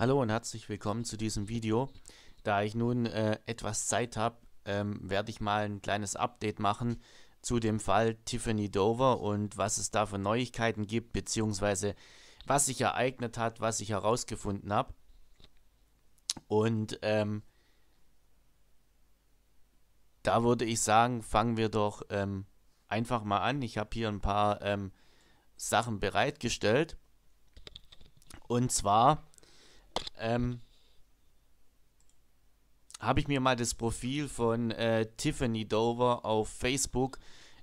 Hallo und herzlich willkommen zu diesem Video. Da ich nun äh, etwas Zeit habe, ähm, werde ich mal ein kleines Update machen zu dem Fall Tiffany Dover und was es da für Neuigkeiten gibt, beziehungsweise was sich ereignet hat, was ich herausgefunden habe. Und ähm, da würde ich sagen, fangen wir doch ähm, einfach mal an. Ich habe hier ein paar ähm, Sachen bereitgestellt. Und zwar ähm, habe ich mir mal das Profil von äh, Tiffany Dover auf Facebook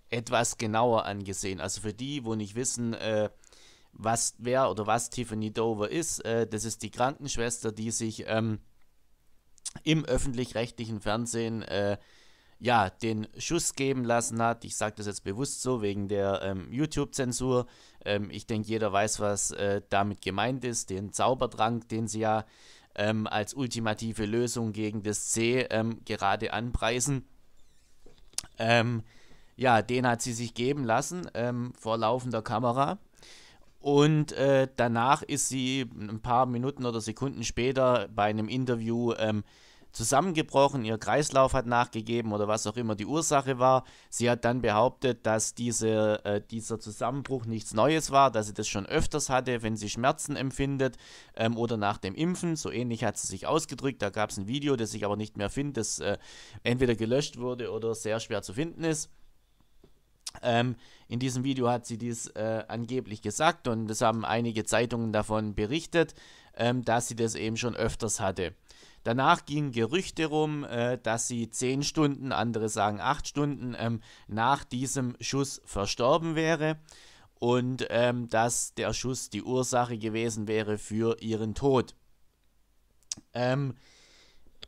etwas genauer angesehen. Also für die, wo nicht wissen, äh, was wer oder was Tiffany Dover ist, äh, das ist die Krankenschwester, die sich ähm, im öffentlich-rechtlichen Fernsehen äh, ja, den Schuss geben lassen hat. Ich sage das jetzt bewusst so wegen der ähm, YouTube-Zensur. Ähm, ich denke, jeder weiß, was äh, damit gemeint ist. Den Zaubertrank, den sie ja ähm, als ultimative Lösung gegen das C ähm, gerade anpreisen. Ähm, ja, den hat sie sich geben lassen ähm, vor laufender Kamera. Und äh, danach ist sie ein paar Minuten oder Sekunden später bei einem Interview ähm, zusammengebrochen, ihr Kreislauf hat nachgegeben oder was auch immer die Ursache war. Sie hat dann behauptet, dass diese, äh, dieser Zusammenbruch nichts Neues war, dass sie das schon öfters hatte, wenn sie Schmerzen empfindet ähm, oder nach dem Impfen. So ähnlich hat sie sich ausgedrückt. Da gab es ein Video, das ich aber nicht mehr finde, das äh, entweder gelöscht wurde oder sehr schwer zu finden ist. Ähm, in diesem Video hat sie dies äh, angeblich gesagt und es haben einige Zeitungen davon berichtet, ähm, dass sie das eben schon öfters hatte. Danach gingen Gerüchte rum, äh, dass sie zehn Stunden, andere sagen acht Stunden ähm, nach diesem Schuss verstorben wäre und ähm, dass der Schuss die Ursache gewesen wäre für ihren Tod. Ähm,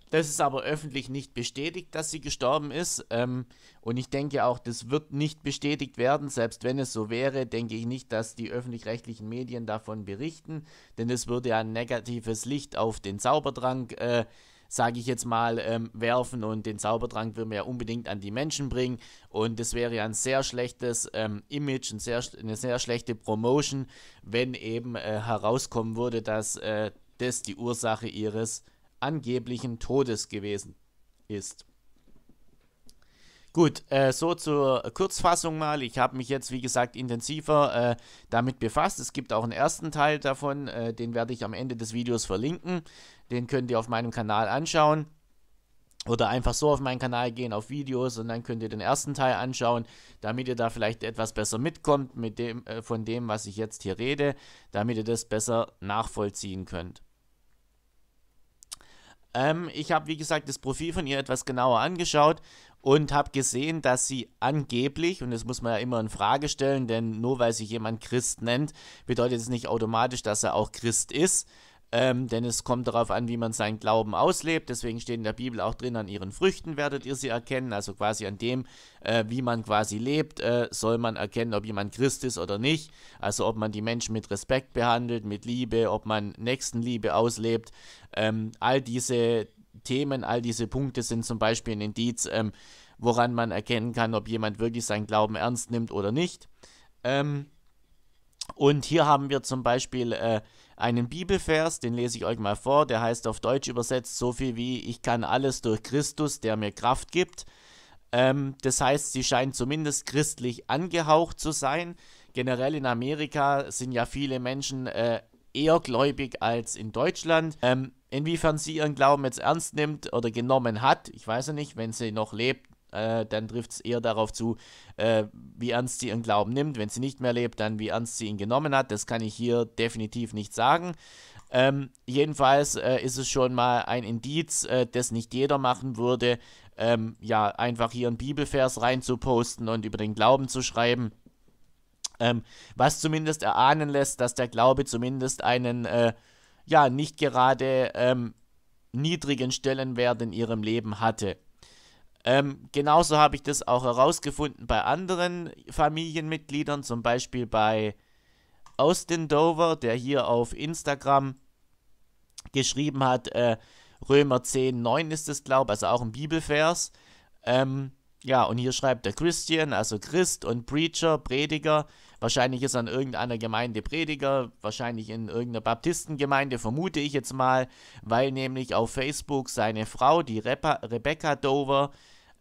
das ist aber öffentlich nicht bestätigt, dass sie gestorben ist. Ähm, und ich denke auch, das wird nicht bestätigt werden. Selbst wenn es so wäre, denke ich nicht, dass die öffentlich-rechtlichen Medien davon berichten. Denn das würde ja ein negatives Licht auf den Zaubertrank, äh, sage ich jetzt mal, ähm, werfen. Und den Zaubertrank würden wir ja unbedingt an die Menschen bringen. Und das wäre ja ein sehr schlechtes ähm, Image, ein sehr, eine sehr schlechte Promotion, wenn eben äh, herauskommen würde, dass äh, das die Ursache ihres angeblichen Todes gewesen ist. Gut, äh, so zur Kurzfassung mal. Ich habe mich jetzt, wie gesagt, intensiver äh, damit befasst. Es gibt auch einen ersten Teil davon, äh, den werde ich am Ende des Videos verlinken. Den könnt ihr auf meinem Kanal anschauen. Oder einfach so auf meinen Kanal gehen, auf Videos und dann könnt ihr den ersten Teil anschauen, damit ihr da vielleicht etwas besser mitkommt mit dem, äh, von dem, was ich jetzt hier rede, damit ihr das besser nachvollziehen könnt. Ähm, ich habe, wie gesagt, das Profil von ihr etwas genauer angeschaut und habe gesehen, dass sie angeblich, und das muss man ja immer in Frage stellen, denn nur weil sich jemand Christ nennt, bedeutet es nicht automatisch, dass er auch Christ ist. Ähm, denn es kommt darauf an, wie man seinen Glauben auslebt. Deswegen steht in der Bibel auch drin, an ihren Früchten werdet ihr sie erkennen. Also quasi an dem, äh, wie man quasi lebt, äh, soll man erkennen, ob jemand Christ ist oder nicht. Also ob man die Menschen mit Respekt behandelt, mit Liebe, ob man Nächstenliebe auslebt. Ähm, all diese Themen, all diese Punkte sind zum Beispiel ein Indiz, ähm, woran man erkennen kann, ob jemand wirklich seinen Glauben ernst nimmt oder nicht. Ähm, und hier haben wir zum Beispiel... Äh, einen Bibelvers, den lese ich euch mal vor, der heißt auf Deutsch übersetzt so viel wie ich kann alles durch Christus, der mir Kraft gibt. Ähm, das heißt, sie scheint zumindest christlich angehaucht zu sein. Generell in Amerika sind ja viele Menschen äh, eher gläubig als in Deutschland. Ähm, inwiefern sie ihren Glauben jetzt ernst nimmt oder genommen hat, ich weiß ja nicht, wenn sie noch lebt, äh, dann trifft es eher darauf zu, äh, wie ernst sie ihren Glauben nimmt. Wenn sie nicht mehr lebt, dann wie ernst sie ihn genommen hat. Das kann ich hier definitiv nicht sagen. Ähm, jedenfalls äh, ist es schon mal ein Indiz, äh, das nicht jeder machen würde, ähm, ja, einfach hier einen Bibelvers reinzuposten und über den Glauben zu schreiben. Ähm, was zumindest erahnen lässt, dass der Glaube zumindest einen, äh, ja, nicht gerade ähm, niedrigen Stellenwert in ihrem Leben hatte. Ähm, genauso habe ich das auch herausgefunden bei anderen Familienmitgliedern, zum Beispiel bei Austin Dover, der hier auf Instagram geschrieben hat, äh, Römer 10, 9 ist es, glaube also auch ein Bibelvers. Ähm, ja, und hier schreibt der Christian, also Christ und Preacher, Prediger, Wahrscheinlich ist er an irgendeiner Gemeinde Prediger, wahrscheinlich in irgendeiner Baptistengemeinde, vermute ich jetzt mal, weil nämlich auf Facebook seine Frau, die Repa Rebecca Dover,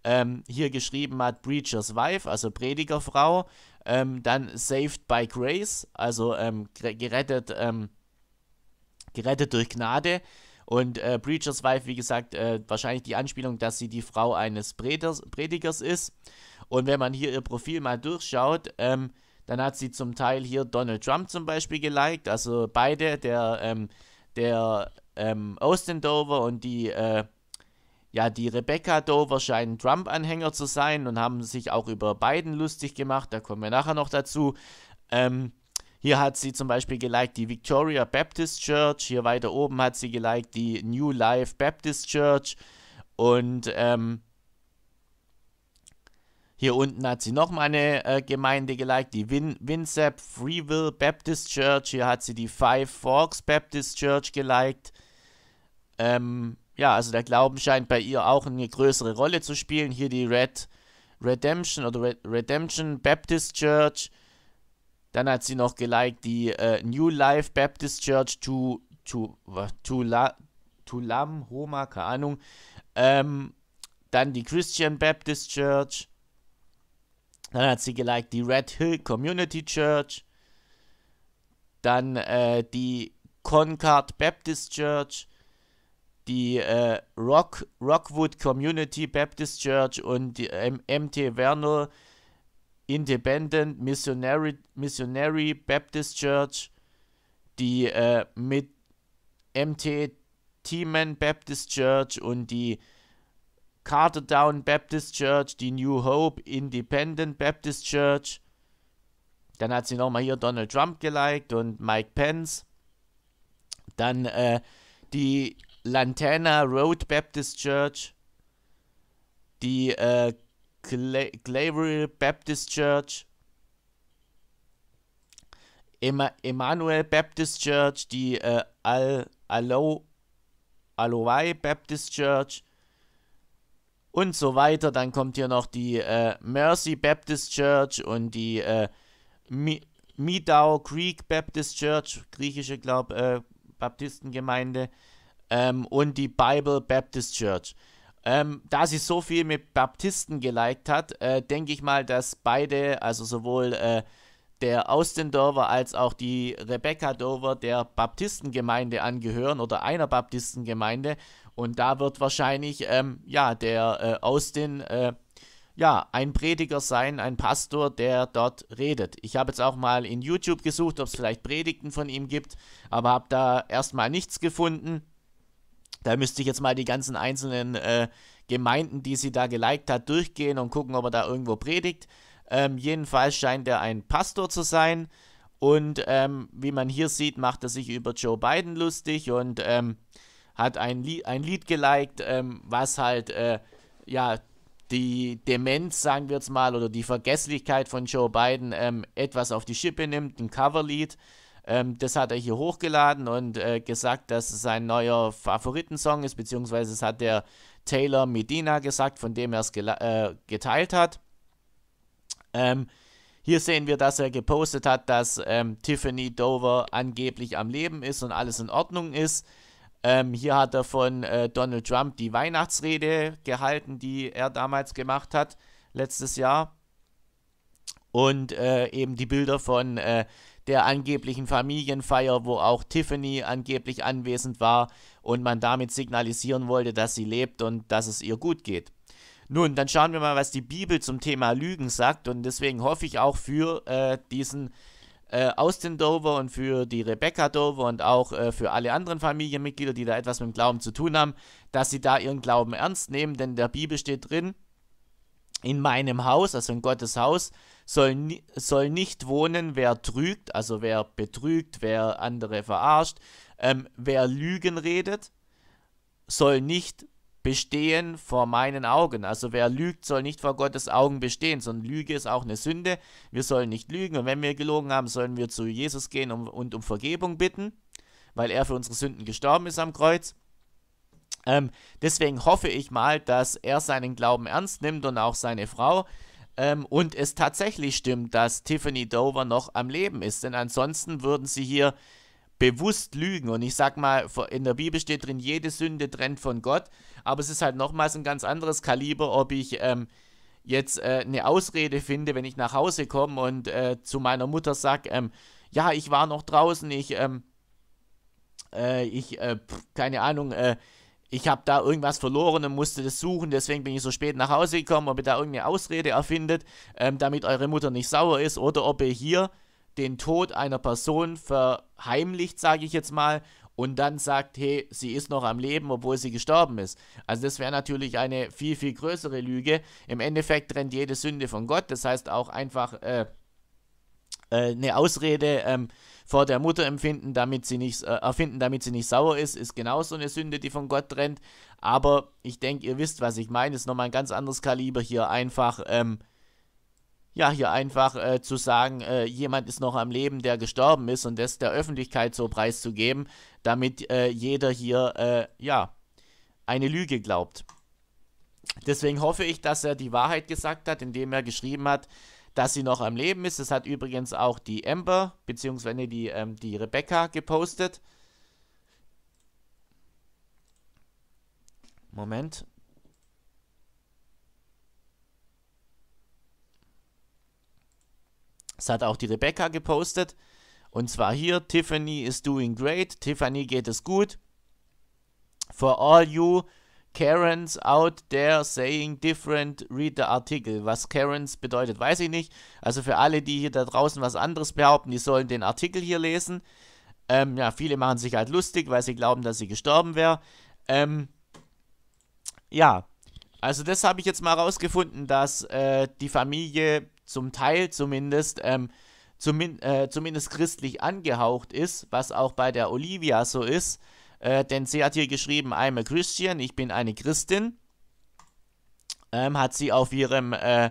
ähm, hier geschrieben hat, Preacher's Wife, also Predigerfrau, ähm, dann Saved by Grace, also ähm, gerettet, ähm, gerettet durch Gnade. Und äh, Preacher's Wife, wie gesagt, äh, wahrscheinlich die Anspielung, dass sie die Frau eines Predigers, Predigers ist. Und wenn man hier ihr Profil mal durchschaut, ähm, dann hat sie zum Teil hier Donald Trump zum Beispiel geliked. Also beide, der, ähm, der ähm, Austin Dover und die, äh, ja, die Rebecca Dover scheinen Trump-Anhänger zu sein und haben sich auch über Biden lustig gemacht. Da kommen wir nachher noch dazu. Ähm, hier hat sie zum Beispiel geliked die Victoria Baptist Church. Hier weiter oben hat sie geliked die New Life Baptist Church. Und ähm, hier unten hat sie nochmal eine äh, Gemeinde geliked, die Win Winsap Freeville Baptist Church. Hier hat sie die Five Forks Baptist Church geliked. Ähm, ja, also der Glauben scheint bei ihr auch eine größere Rolle zu spielen. Hier die Red Redemption oder Red Redemption Baptist Church. Dann hat sie noch geliked die äh, New Life Baptist Church to, to, to, La, Tulam, Homa, keine Ahnung. Ähm, dann die Christian Baptist Church. Dann hat sie geliked die Red Hill Community Church. Dann äh, die Concord Baptist Church. Die äh, Rock, Rockwood Community Baptist Church und die äh, MT Vernal Independent Missionary, Missionary Baptist Church. Die äh, mit MT Tiemann Baptist Church und die Carterdown Baptist Church, die New Hope Independent Baptist Church. Dann hat sie nochmal hier Donald Trump geliked und Mike Pence. Dann äh, die Lantana Road Baptist Church. Die äh, Cla Baptist Church. Ema Emmanuel Baptist Church. Die äh, Al Alo Baptist Church und so weiter. Dann kommt hier noch die äh, Mercy Baptist Church und die äh, Mi Midau Creek Baptist Church, griechische glaub, äh, Baptistengemeinde ähm, und die Bible Baptist Church. Ähm, da sie so viel mit Baptisten geliked hat, äh, denke ich mal, dass beide, also sowohl äh, der Austin Dover als auch die Rebecca Dover der Baptistengemeinde angehören oder einer Baptistengemeinde und da wird wahrscheinlich, ähm, ja, der äh, Austin, äh, ja, ein Prediger sein, ein Pastor, der dort redet. Ich habe jetzt auch mal in YouTube gesucht, ob es vielleicht Predigten von ihm gibt, aber habe da erstmal nichts gefunden. Da müsste ich jetzt mal die ganzen einzelnen äh, Gemeinden, die sie da geliked hat, durchgehen und gucken, ob er da irgendwo predigt. Ähm, jedenfalls scheint er ein Pastor zu sein. Und ähm, wie man hier sieht, macht er sich über Joe Biden lustig und ähm, hat ein Lied, ein Lied geliked, ähm, was halt, äh, ja, die Demenz, sagen wir jetzt mal, oder die Vergesslichkeit von Joe Biden ähm, etwas auf die Schippe nimmt, ein Coverlied. Ähm, das hat er hier hochgeladen und äh, gesagt, dass es sein neuer Favoritensong ist, beziehungsweise es hat der Taylor Medina gesagt, von dem er es äh, geteilt hat. Ähm, hier sehen wir, dass er gepostet hat, dass ähm, Tiffany Dover angeblich am Leben ist und alles in Ordnung ist. Ähm, hier hat er von äh, Donald Trump die Weihnachtsrede gehalten, die er damals gemacht hat, letztes Jahr. Und äh, eben die Bilder von äh, der angeblichen Familienfeier, wo auch Tiffany angeblich anwesend war und man damit signalisieren wollte, dass sie lebt und dass es ihr gut geht. Nun, dann schauen wir mal, was die Bibel zum Thema Lügen sagt und deswegen hoffe ich auch für äh, diesen äh, Austin Dover und für die Rebecca Dover und auch äh, für alle anderen Familienmitglieder, die da etwas mit dem Glauben zu tun haben, dass sie da ihren Glauben ernst nehmen, denn in der Bibel steht drin, in meinem Haus, also in Gottes Haus, soll, soll nicht wohnen, wer trügt, also wer betrügt, wer andere verarscht, ähm, wer Lügen redet, soll nicht bestehen vor meinen Augen. Also wer lügt, soll nicht vor Gottes Augen bestehen, sondern Lüge ist auch eine Sünde. Wir sollen nicht lügen und wenn wir gelogen haben, sollen wir zu Jesus gehen und um Vergebung bitten, weil er für unsere Sünden gestorben ist am Kreuz. Ähm, deswegen hoffe ich mal, dass er seinen Glauben ernst nimmt und auch seine Frau. Ähm, und es tatsächlich stimmt, dass Tiffany Dover noch am Leben ist. Denn ansonsten würden sie hier bewusst lügen. Und ich sag mal, in der Bibel steht drin, jede Sünde trennt von Gott. Aber es ist halt nochmals ein ganz anderes Kaliber, ob ich ähm, jetzt äh, eine Ausrede finde, wenn ich nach Hause komme und äh, zu meiner Mutter sage, ähm, ja, ich war noch draußen, ich, ähm, äh, ich, äh, keine Ahnung, äh, ich habe da irgendwas verloren und musste das suchen, deswegen bin ich so spät nach Hause gekommen, ob ihr da irgendeine Ausrede erfindet, ähm, damit eure Mutter nicht sauer ist, oder ob ihr hier den Tod einer Person verheimlicht, sage ich jetzt mal, und dann sagt, hey, sie ist noch am Leben, obwohl sie gestorben ist. Also das wäre natürlich eine viel, viel größere Lüge. Im Endeffekt trennt jede Sünde von Gott, das heißt auch einfach äh, äh, eine Ausrede ähm, vor der Mutter empfinden, damit sie nicht, äh, erfinden, damit sie nicht sauer ist, ist genauso eine Sünde, die von Gott trennt. Aber ich denke, ihr wisst, was ich meine, ist nochmal ein ganz anderes Kaliber hier, einfach... Ähm, ja, hier einfach äh, zu sagen, äh, jemand ist noch am Leben, der gestorben ist und das der Öffentlichkeit so preiszugeben, damit äh, jeder hier, äh, ja, eine Lüge glaubt. Deswegen hoffe ich, dass er die Wahrheit gesagt hat, indem er geschrieben hat, dass sie noch am Leben ist. Das hat übrigens auch die Amber, beziehungsweise die, ähm, die Rebecca gepostet. Moment. Das hat auch die Rebecca gepostet. Und zwar hier, Tiffany is doing great. Tiffany geht es gut. For all you Karens out there saying different, read the article. Was Karens bedeutet, weiß ich nicht. Also für alle, die hier da draußen was anderes behaupten, die sollen den Artikel hier lesen. Ähm, ja, viele machen sich halt lustig, weil sie glauben, dass sie gestorben wäre. Ähm, ja, also das habe ich jetzt mal rausgefunden, dass äh, die Familie zum Teil zumindest, ähm, zumin äh, zumindest christlich angehaucht ist, was auch bei der Olivia so ist. Äh, denn sie hat hier geschrieben, I'm a Christian, ich bin eine Christin. Ähm, hat sie auf ihrem äh,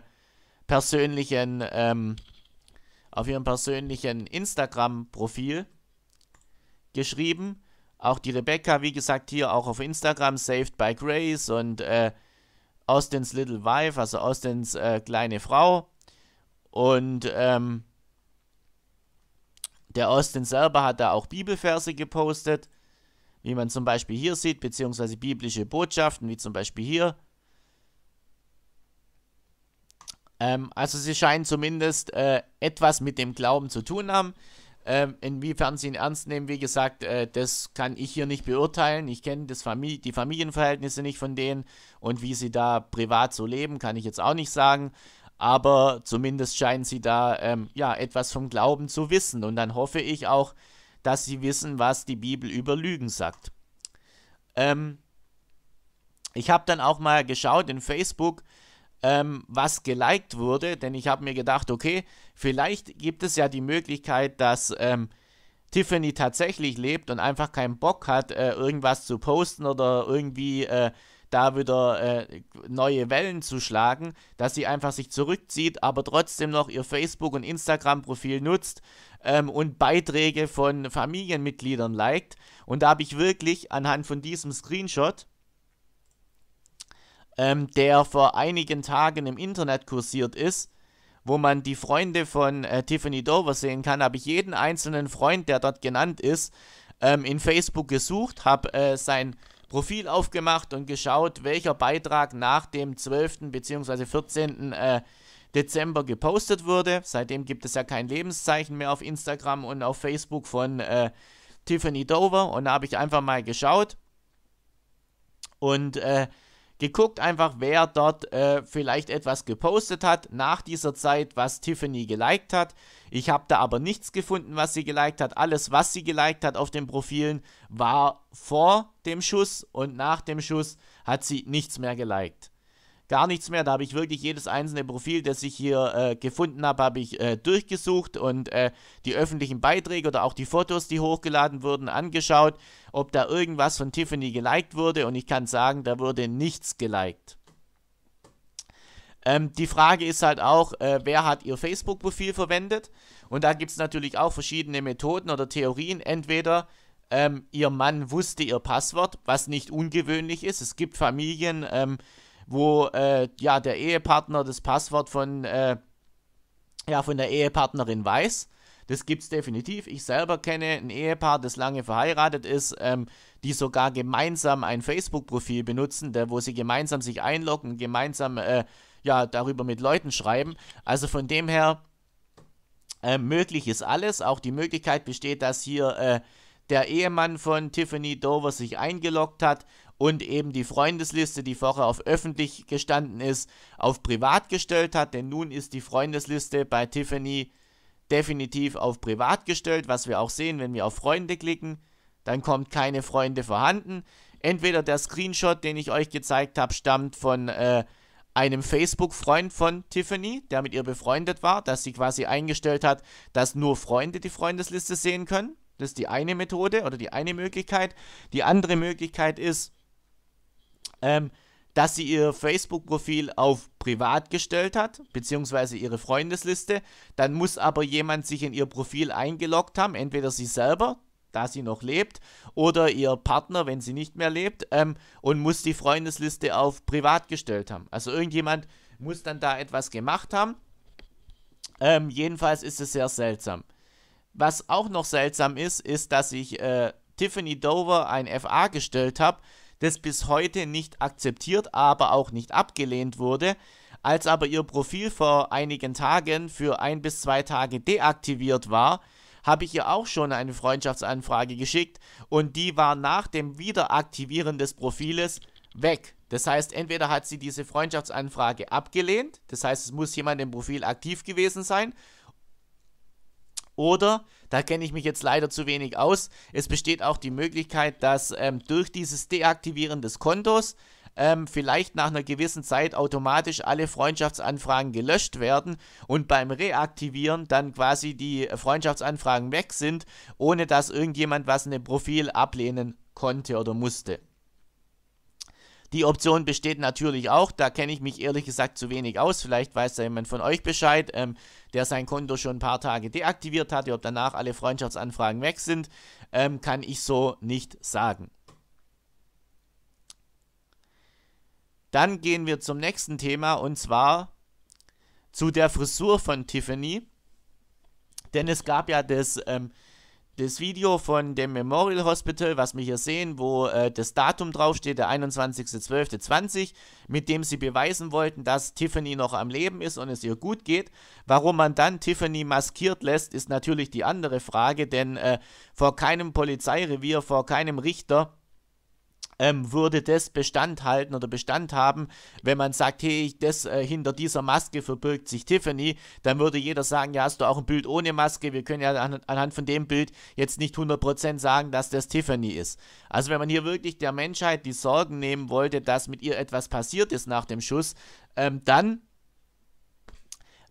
persönlichen, ähm, auf ihrem persönlichen Instagram-Profil geschrieben. Auch die Rebecca, wie gesagt, hier auch auf Instagram, Saved by Grace und äh, Austins Little Wife, also Austins äh, kleine Frau. Und ähm, der Austin selber hat da auch Bibelverse gepostet, wie man zum Beispiel hier sieht, beziehungsweise biblische Botschaften, wie zum Beispiel hier. Ähm, also sie scheinen zumindest äh, etwas mit dem Glauben zu tun haben. Ähm, inwiefern sie ihn ernst nehmen, wie gesagt, äh, das kann ich hier nicht beurteilen. Ich kenne Famili die Familienverhältnisse nicht von denen und wie sie da privat so leben, kann ich jetzt auch nicht sagen aber zumindest scheinen sie da ähm, ja etwas vom Glauben zu wissen und dann hoffe ich auch, dass sie wissen, was die Bibel über Lügen sagt. Ähm, ich habe dann auch mal geschaut in Facebook, ähm, was geliked wurde, denn ich habe mir gedacht, okay, vielleicht gibt es ja die Möglichkeit, dass ähm, Tiffany tatsächlich lebt und einfach keinen Bock hat, äh, irgendwas zu posten oder irgendwie äh, da wieder äh, neue Wellen zu schlagen, dass sie einfach sich zurückzieht, aber trotzdem noch ihr Facebook- und Instagram-Profil nutzt ähm, und Beiträge von Familienmitgliedern liked. Und da habe ich wirklich anhand von diesem Screenshot, ähm, der vor einigen Tagen im Internet kursiert ist, wo man die Freunde von äh, Tiffany Dover sehen kann, habe ich jeden einzelnen Freund, der dort genannt ist, ähm, in Facebook gesucht, habe äh, sein Profil aufgemacht und geschaut, welcher Beitrag nach dem 12. bzw. 14. Äh, Dezember gepostet wurde. Seitdem gibt es ja kein Lebenszeichen mehr auf Instagram und auf Facebook von äh, Tiffany Dover. Und da habe ich einfach mal geschaut. Und äh, geguckt einfach, wer dort äh, vielleicht etwas gepostet hat nach dieser Zeit, was Tiffany geliked hat. Ich habe da aber nichts gefunden, was sie geliked hat. Alles, was sie geliked hat auf den Profilen, war vor dem Schuss und nach dem Schuss hat sie nichts mehr geliked gar nichts mehr. Da habe ich wirklich jedes einzelne Profil, das ich hier äh, gefunden habe, habe ich äh, durchgesucht und äh, die öffentlichen Beiträge oder auch die Fotos, die hochgeladen wurden, angeschaut, ob da irgendwas von Tiffany geliked wurde. Und ich kann sagen, da wurde nichts geliked. Ähm, die Frage ist halt auch, äh, wer hat ihr Facebook-Profil verwendet? Und da gibt es natürlich auch verschiedene Methoden oder Theorien. Entweder ähm, ihr Mann wusste ihr Passwort, was nicht ungewöhnlich ist. Es gibt Familien, ähm, wo äh, ja der Ehepartner das Passwort von, äh, ja, von der Ehepartnerin weiß. Das gibt's definitiv. Ich selber kenne ein Ehepaar, das lange verheiratet ist, ähm, die sogar gemeinsam ein Facebook-Profil benutzen, der, wo sie gemeinsam sich einloggen, gemeinsam äh, ja, darüber mit Leuten schreiben. Also von dem her äh, möglich ist alles. Auch die Möglichkeit besteht, dass hier äh, der Ehemann von Tiffany Dover sich eingeloggt hat, und eben die Freundesliste, die vorher auf öffentlich gestanden ist, auf privat gestellt hat. Denn nun ist die Freundesliste bei Tiffany definitiv auf privat gestellt, was wir auch sehen, wenn wir auf Freunde klicken. Dann kommt keine Freunde vorhanden. Entweder der Screenshot, den ich euch gezeigt habe, stammt von äh, einem Facebook-Freund von Tiffany, der mit ihr befreundet war, dass sie quasi eingestellt hat, dass nur Freunde die Freundesliste sehen können. Das ist die eine Methode oder die eine Möglichkeit. Die andere Möglichkeit ist, ähm, dass sie ihr Facebook-Profil auf privat gestellt hat, beziehungsweise ihre Freundesliste. Dann muss aber jemand sich in ihr Profil eingeloggt haben, entweder sie selber, da sie noch lebt, oder ihr Partner, wenn sie nicht mehr lebt, ähm, und muss die Freundesliste auf privat gestellt haben. Also irgendjemand muss dann da etwas gemacht haben. Ähm, jedenfalls ist es sehr seltsam. Was auch noch seltsam ist, ist, dass ich äh, Tiffany Dover ein FA gestellt habe, das bis heute nicht akzeptiert, aber auch nicht abgelehnt wurde. Als aber ihr Profil vor einigen Tagen für ein bis zwei Tage deaktiviert war, habe ich ihr auch schon eine Freundschaftsanfrage geschickt und die war nach dem Wiederaktivieren des Profiles weg. Das heißt, entweder hat sie diese Freundschaftsanfrage abgelehnt, das heißt, es muss jemand im Profil aktiv gewesen sein, oder, da kenne ich mich jetzt leider zu wenig aus, es besteht auch die Möglichkeit, dass ähm, durch dieses Deaktivieren des Kontos ähm, vielleicht nach einer gewissen Zeit automatisch alle Freundschaftsanfragen gelöscht werden und beim Reaktivieren dann quasi die Freundschaftsanfragen weg sind, ohne dass irgendjemand was in dem Profil ablehnen konnte oder musste. Die Option besteht natürlich auch. Da kenne ich mich ehrlich gesagt zu wenig aus. Vielleicht weiß da jemand von euch Bescheid, ähm, der sein Konto schon ein paar Tage deaktiviert hatte. Ob danach alle Freundschaftsanfragen weg sind, ähm, kann ich so nicht sagen. Dann gehen wir zum nächsten Thema und zwar zu der Frisur von Tiffany. Denn es gab ja das ähm, das Video von dem Memorial Hospital, was wir hier sehen, wo äh, das Datum draufsteht, der 21.12.20, mit dem sie beweisen wollten, dass Tiffany noch am Leben ist und es ihr gut geht. Warum man dann Tiffany maskiert lässt, ist natürlich die andere Frage, denn äh, vor keinem Polizeirevier, vor keinem Richter ähm, würde das Bestand halten oder Bestand haben, wenn man sagt, hey, das äh, hinter dieser Maske verbirgt sich Tiffany, dann würde jeder sagen, ja, hast du auch ein Bild ohne Maske, wir können ja an, anhand von dem Bild jetzt nicht 100% sagen, dass das Tiffany ist. Also wenn man hier wirklich der Menschheit die Sorgen nehmen wollte, dass mit ihr etwas passiert ist nach dem Schuss, ähm, dann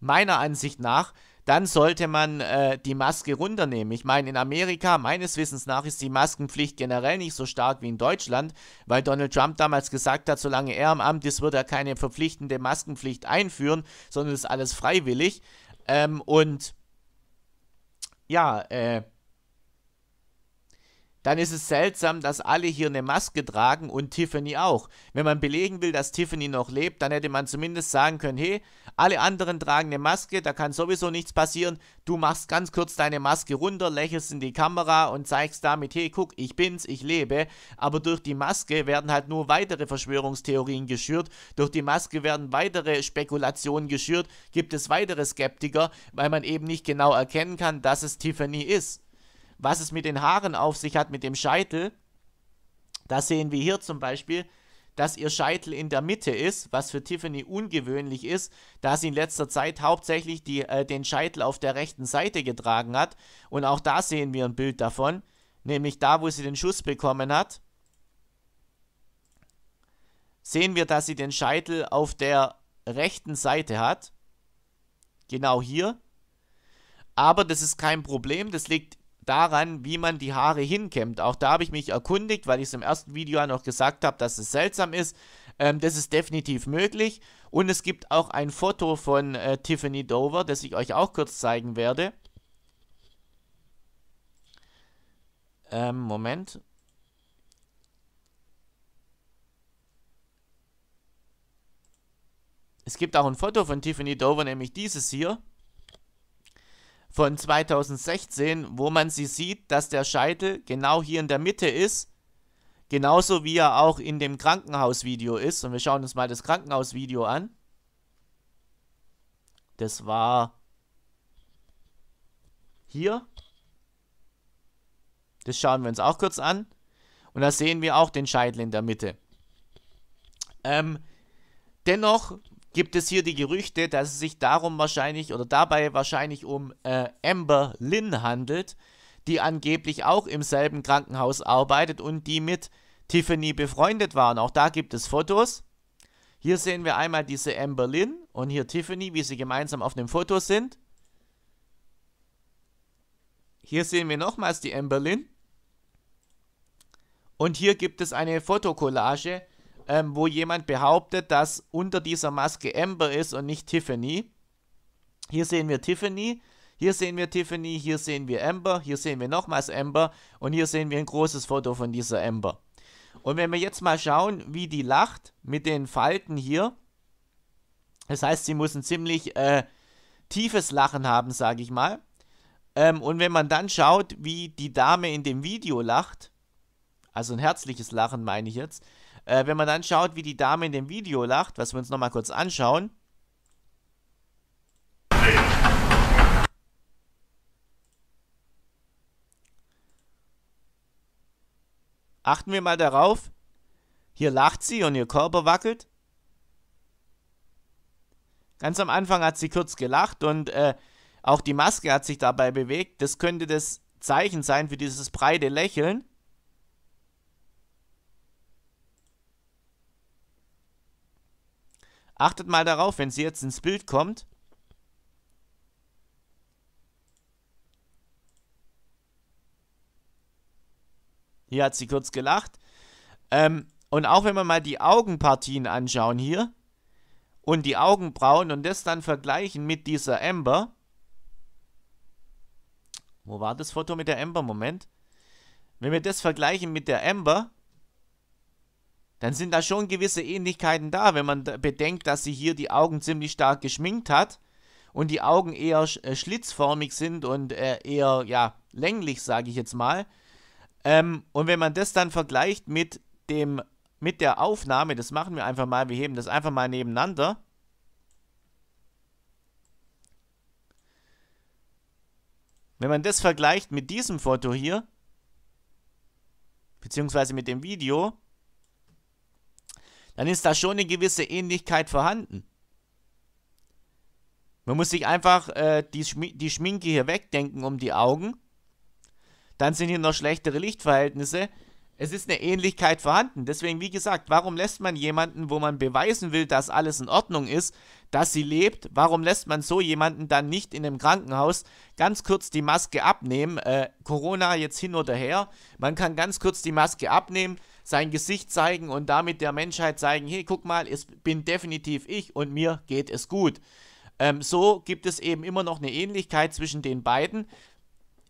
meiner Ansicht nach dann sollte man äh, die Maske runternehmen. Ich meine, in Amerika, meines Wissens nach, ist die Maskenpflicht generell nicht so stark wie in Deutschland, weil Donald Trump damals gesagt hat, solange er im Amt ist, wird er keine verpflichtende Maskenpflicht einführen, sondern ist alles freiwillig. Ähm, und ja, äh, dann ist es seltsam, dass alle hier eine Maske tragen und Tiffany auch. Wenn man belegen will, dass Tiffany noch lebt, dann hätte man zumindest sagen können, hey, alle anderen tragen eine Maske, da kann sowieso nichts passieren. Du machst ganz kurz deine Maske runter, lächelst in die Kamera und zeigst damit, hey, guck, ich bin's, ich lebe. Aber durch die Maske werden halt nur weitere Verschwörungstheorien geschürt. Durch die Maske werden weitere Spekulationen geschürt. Gibt es weitere Skeptiker, weil man eben nicht genau erkennen kann, dass es Tiffany ist. Was es mit den Haaren auf sich hat, mit dem Scheitel, das sehen wir hier zum Beispiel dass ihr Scheitel in der Mitte ist, was für Tiffany ungewöhnlich ist, da sie in letzter Zeit hauptsächlich die, äh, den Scheitel auf der rechten Seite getragen hat. Und auch da sehen wir ein Bild davon, nämlich da, wo sie den Schuss bekommen hat. Sehen wir, dass sie den Scheitel auf der rechten Seite hat. Genau hier. Aber das ist kein Problem, das liegt daran, wie man die Haare hinkämmt. Auch da habe ich mich erkundigt, weil ich es im ersten Video ja noch gesagt habe, dass es seltsam ist. Ähm, das ist definitiv möglich. Und es gibt auch ein Foto von äh, Tiffany Dover, das ich euch auch kurz zeigen werde. Ähm, Moment. Es gibt auch ein Foto von Tiffany Dover, nämlich dieses hier von 2016, wo man sie sieht, dass der Scheitel genau hier in der Mitte ist. Genauso wie er auch in dem Krankenhausvideo ist. Und wir schauen uns mal das Krankenhausvideo an. Das war hier. Das schauen wir uns auch kurz an. Und da sehen wir auch den Scheitel in der Mitte. Ähm, dennoch gibt es hier die Gerüchte, dass es sich darum wahrscheinlich oder dabei wahrscheinlich um äh, Amber Lynn handelt, die angeblich auch im selben Krankenhaus arbeitet und die mit Tiffany befreundet war. Und auch da gibt es Fotos. Hier sehen wir einmal diese Amber Lynn und hier Tiffany, wie sie gemeinsam auf dem Foto sind. Hier sehen wir nochmals die Amber Lynn. Und hier gibt es eine Fotokollage, ähm, wo jemand behauptet, dass unter dieser Maske Amber ist und nicht Tiffany. Hier sehen wir Tiffany, hier sehen wir Tiffany, hier sehen wir Amber, hier sehen wir nochmals Amber und hier sehen wir ein großes Foto von dieser Amber. Und wenn wir jetzt mal schauen, wie die lacht mit den Falten hier, das heißt, sie muss ein ziemlich äh, tiefes Lachen haben, sage ich mal. Ähm, und wenn man dann schaut, wie die Dame in dem Video lacht, also ein herzliches Lachen meine ich jetzt, äh, wenn man dann schaut, wie die Dame in dem Video lacht, was wir uns nochmal kurz anschauen. Achten wir mal darauf. Hier lacht sie und ihr Körper wackelt. Ganz am Anfang hat sie kurz gelacht und äh, auch die Maske hat sich dabei bewegt. Das könnte das Zeichen sein für dieses breite Lächeln. Achtet mal darauf, wenn sie jetzt ins Bild kommt. Hier hat sie kurz gelacht. Ähm, und auch wenn wir mal die Augenpartien anschauen hier und die Augenbrauen und das dann vergleichen mit dieser Amber. Wo war das Foto mit der Amber? Moment. Wenn wir das vergleichen mit der Amber, dann sind da schon gewisse Ähnlichkeiten da, wenn man bedenkt, dass sie hier die Augen ziemlich stark geschminkt hat und die Augen eher äh, schlitzförmig sind und äh, eher, ja, länglich, sage ich jetzt mal. Ähm, und wenn man das dann vergleicht mit dem, mit der Aufnahme, das machen wir einfach mal, wir heben das einfach mal nebeneinander. Wenn man das vergleicht mit diesem Foto hier, beziehungsweise mit dem Video, dann ist da schon eine gewisse Ähnlichkeit vorhanden. Man muss sich einfach äh, die, Schmi die Schminke hier wegdenken um die Augen. Dann sind hier noch schlechtere Lichtverhältnisse. Es ist eine Ähnlichkeit vorhanden. Deswegen, wie gesagt, warum lässt man jemanden, wo man beweisen will, dass alles in Ordnung ist, dass sie lebt, warum lässt man so jemanden dann nicht in einem Krankenhaus ganz kurz die Maske abnehmen? Äh, Corona jetzt hin oder her. Man kann ganz kurz die Maske abnehmen, sein Gesicht zeigen und damit der Menschheit zeigen, hey, guck mal, es bin definitiv ich und mir geht es gut. Ähm, so gibt es eben immer noch eine Ähnlichkeit zwischen den beiden.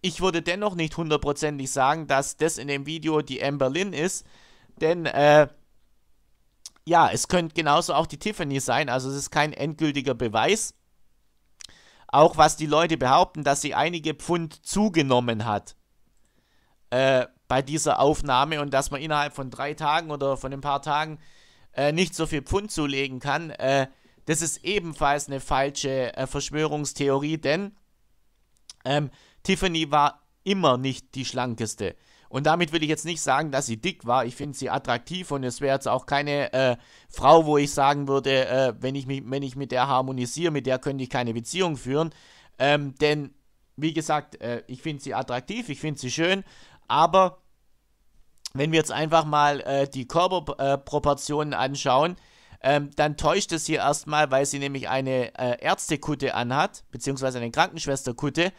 Ich würde dennoch nicht hundertprozentig sagen, dass das in dem Video die Amber Lynn ist, denn äh, ja, es könnte genauso auch die Tiffany sein, also es ist kein endgültiger Beweis. Auch was die Leute behaupten, dass sie einige Pfund zugenommen hat äh, bei dieser Aufnahme und dass man innerhalb von drei Tagen oder von ein paar Tagen äh, nicht so viel Pfund zulegen kann, äh, das ist ebenfalls eine falsche äh, Verschwörungstheorie, denn ähm, Tiffany war immer nicht die schlankeste. Und damit will ich jetzt nicht sagen, dass sie dick war. Ich finde sie attraktiv und es wäre jetzt auch keine äh, Frau, wo ich sagen würde, äh, wenn, ich mich, wenn ich mit der harmonisiere, mit der könnte ich keine Beziehung führen. Ähm, denn, wie gesagt, äh, ich finde sie attraktiv, ich finde sie schön, aber wenn wir jetzt einfach mal äh, die Körperproportionen anschauen, ähm, dann täuscht es hier erstmal, weil sie nämlich eine äh, Ärztekutte anhat, beziehungsweise eine Krankenschwesterkutte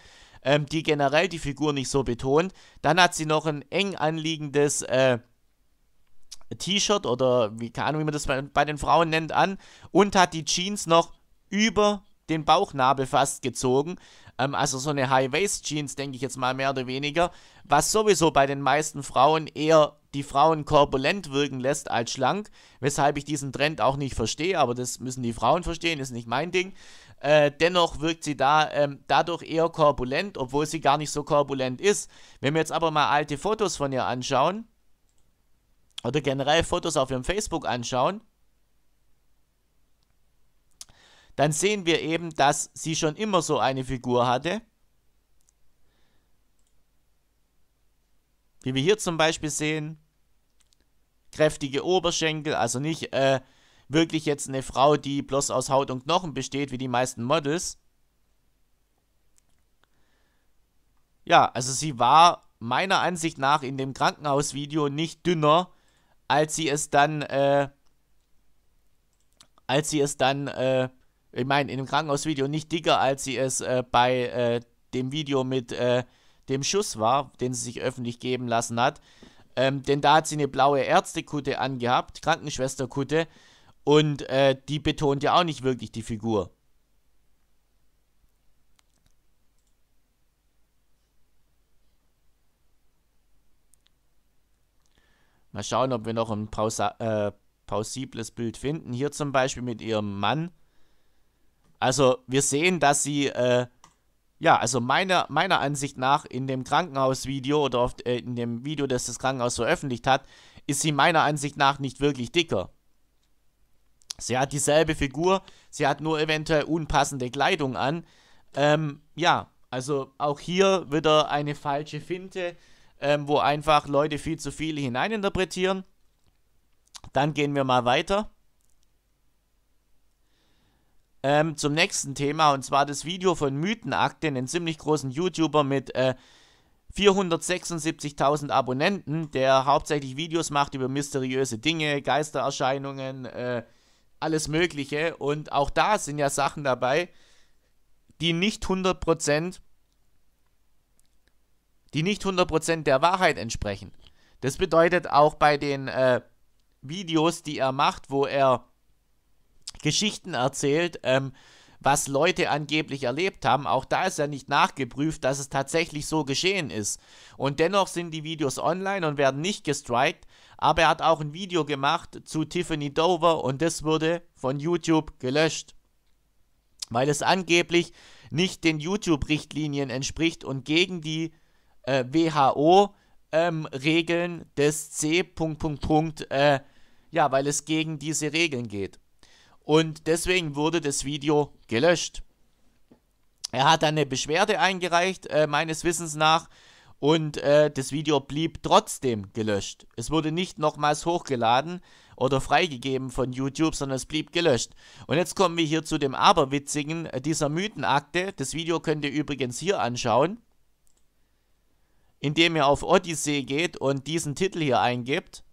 ähm, die generell die Figur nicht so betont. Dann hat sie noch ein eng anliegendes äh, T-Shirt oder wie keine Ahnung, wie man das bei, bei den Frauen nennt, an und hat die Jeans noch über den Bauchnabel fast gezogen. Ähm, also so eine High-Waist-Jeans, denke ich jetzt mal mehr oder weniger, was sowieso bei den meisten Frauen eher die Frauen korpulent wirken lässt als schlank, weshalb ich diesen Trend auch nicht verstehe, aber das müssen die Frauen verstehen, ist nicht mein Ding. Äh, dennoch wirkt sie da ähm, dadurch eher korpulent, obwohl sie gar nicht so korpulent ist. Wenn wir jetzt aber mal alte Fotos von ihr anschauen oder generell Fotos auf ihrem Facebook anschauen, dann sehen wir eben, dass sie schon immer so eine Figur hatte. Wie wir hier zum Beispiel sehen, kräftige Oberschenkel, also nicht äh, wirklich jetzt eine Frau, die bloß aus Haut und Knochen besteht, wie die meisten Models. Ja, also sie war meiner Ansicht nach in dem Krankenhausvideo nicht dünner, als sie es dann, äh, als sie es dann, äh, ich meine, in dem Krankenhausvideo nicht dicker, als sie es äh, bei äh, dem Video mit äh, dem Schuss war, den sie sich öffentlich geben lassen hat. Ähm, denn da hat sie eine blaue Ärztekutte angehabt, Krankenschwesterkutte. Und äh, die betont ja auch nicht wirklich die Figur. Mal schauen, ob wir noch ein pausa äh, pausibles Bild finden. Hier zum Beispiel mit ihrem Mann. Also wir sehen, dass sie, äh, ja, also meiner, meiner Ansicht nach in dem Krankenhausvideo oder oft, äh, in dem Video, das das Krankenhaus veröffentlicht hat, ist sie meiner Ansicht nach nicht wirklich dicker. Sie hat dieselbe Figur, sie hat nur eventuell unpassende Kleidung an. Ähm, ja, also auch hier wieder eine falsche Finte, ähm, wo einfach Leute viel zu viele hineininterpretieren. Dann gehen wir mal weiter. Ähm, zum nächsten Thema und zwar das Video von Mythenakte, einen ziemlich großen YouTuber mit äh, 476.000 Abonnenten, der hauptsächlich Videos macht über mysteriöse Dinge, Geistererscheinungen, äh, alles Mögliche. Und auch da sind ja Sachen dabei, die nicht 100%, die nicht 100 der Wahrheit entsprechen. Das bedeutet auch bei den äh, Videos, die er macht, wo er Geschichten erzählt, ähm, was Leute angeblich erlebt haben. Auch da ist ja nicht nachgeprüft, dass es tatsächlich so geschehen ist. Und dennoch sind die Videos online und werden nicht gestrikt, aber er hat auch ein Video gemacht zu Tiffany Dover und das wurde von YouTube gelöscht, weil es angeblich nicht den YouTube-Richtlinien entspricht und gegen die äh, WHO-Regeln ähm, des C. äh, ja, weil es gegen diese Regeln geht. Und deswegen wurde das Video gelöscht. Er hat dann eine Beschwerde eingereicht, äh, meines Wissens nach, und äh, das Video blieb trotzdem gelöscht. Es wurde nicht nochmals hochgeladen oder freigegeben von YouTube, sondern es blieb gelöscht. Und jetzt kommen wir hier zu dem Aberwitzigen äh, dieser Mythenakte. Das Video könnt ihr übrigens hier anschauen, indem ihr auf Odyssey geht und diesen Titel hier eingibt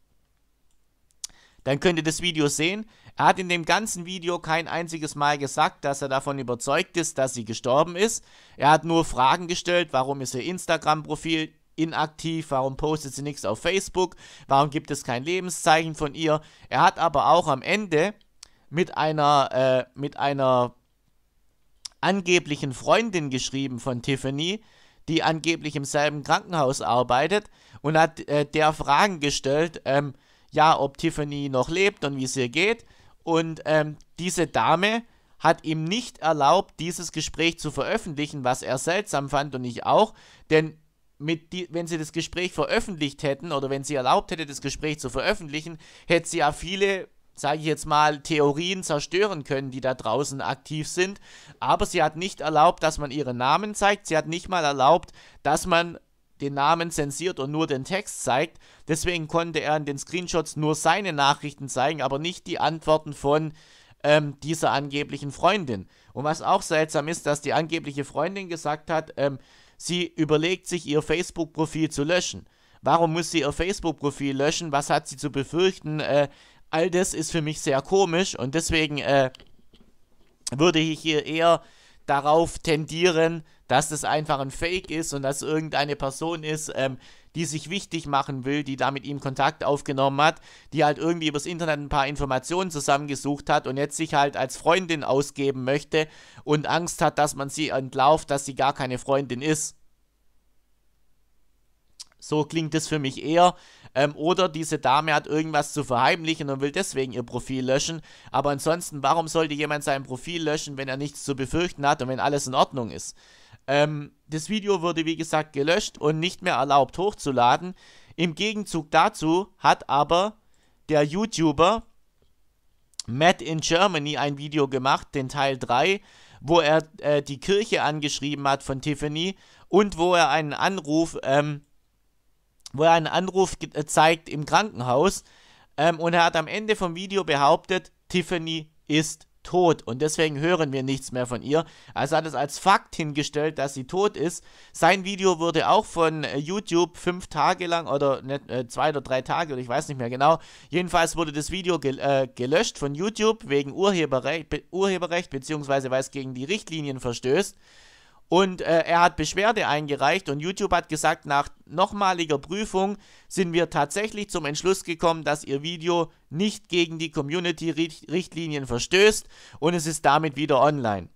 dann könnt ihr das Video sehen. Er hat in dem ganzen Video kein einziges Mal gesagt, dass er davon überzeugt ist, dass sie gestorben ist. Er hat nur Fragen gestellt, warum ist ihr Instagram-Profil inaktiv, warum postet sie nichts auf Facebook, warum gibt es kein Lebenszeichen von ihr. Er hat aber auch am Ende mit einer, äh, mit einer angeblichen Freundin geschrieben von Tiffany, die angeblich im selben Krankenhaus arbeitet und hat äh, der Fragen gestellt, ähm, ja, ob Tiffany noch lebt und wie es ihr geht. Und ähm, diese Dame hat ihm nicht erlaubt, dieses Gespräch zu veröffentlichen, was er seltsam fand und ich auch, denn die, wenn sie das Gespräch veröffentlicht hätten oder wenn sie erlaubt hätte, das Gespräch zu veröffentlichen, hätte sie ja viele, sage ich jetzt mal, Theorien zerstören können, die da draußen aktiv sind. Aber sie hat nicht erlaubt, dass man ihren Namen zeigt. Sie hat nicht mal erlaubt, dass man den Namen zensiert und nur den Text zeigt. Deswegen konnte er in den Screenshots nur seine Nachrichten zeigen, aber nicht die Antworten von ähm, dieser angeblichen Freundin. Und was auch seltsam ist, dass die angebliche Freundin gesagt hat, ähm, sie überlegt sich ihr Facebook-Profil zu löschen. Warum muss sie ihr Facebook-Profil löschen? Was hat sie zu befürchten? Äh, all das ist für mich sehr komisch und deswegen äh, würde ich hier eher darauf tendieren, dass das einfach ein Fake ist und dass irgendeine Person ist, ähm, die sich wichtig machen will, die da mit ihm Kontakt aufgenommen hat, die halt irgendwie übers Internet ein paar Informationen zusammengesucht hat und jetzt sich halt als Freundin ausgeben möchte und Angst hat, dass man sie entlauft, dass sie gar keine Freundin ist. So klingt es für mich eher. Ähm, oder diese Dame hat irgendwas zu verheimlichen und will deswegen ihr Profil löschen. Aber ansonsten, warum sollte jemand sein Profil löschen, wenn er nichts zu befürchten hat und wenn alles in Ordnung ist? Ähm, das Video wurde wie gesagt gelöscht und nicht mehr erlaubt hochzuladen. Im Gegenzug dazu hat aber der YouTuber Matt in Germany ein Video gemacht, den Teil 3, wo er äh, die Kirche angeschrieben hat von Tiffany und wo er einen Anruf, ähm, wo er einen Anruf äh, zeigt im Krankenhaus. Ähm, und er hat am Ende vom Video behauptet, Tiffany ist tot und deswegen hören wir nichts mehr von ihr. Also hat es als Fakt hingestellt, dass sie tot ist. Sein Video wurde auch von äh, YouTube fünf Tage lang oder ne, zwei oder drei Tage oder ich weiß nicht mehr genau. Jedenfalls wurde das Video gel äh, gelöscht von YouTube wegen Urheberrecht, Urheberrecht beziehungsweise weil es gegen die Richtlinien verstößt. Und äh, er hat Beschwerde eingereicht und YouTube hat gesagt, nach nochmaliger Prüfung sind wir tatsächlich zum Entschluss gekommen, dass ihr Video nicht gegen die Community-Richtlinien verstößt und es ist damit wieder online.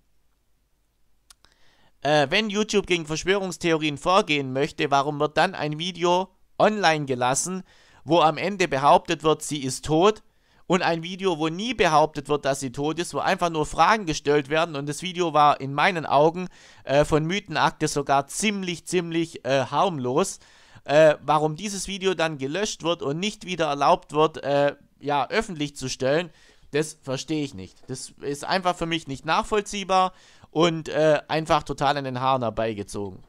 Äh, wenn YouTube gegen Verschwörungstheorien vorgehen möchte, warum wird dann ein Video online gelassen, wo am Ende behauptet wird, sie ist tot und ein Video, wo nie behauptet wird, dass sie tot ist, wo einfach nur Fragen gestellt werden und das Video war in meinen Augen äh, von Mythenakte sogar ziemlich, ziemlich äh, harmlos. Äh, warum dieses Video dann gelöscht wird und nicht wieder erlaubt wird, äh, ja, öffentlich zu stellen, das verstehe ich nicht. Das ist einfach für mich nicht nachvollziehbar und äh, einfach total an den Haaren herbeigezogen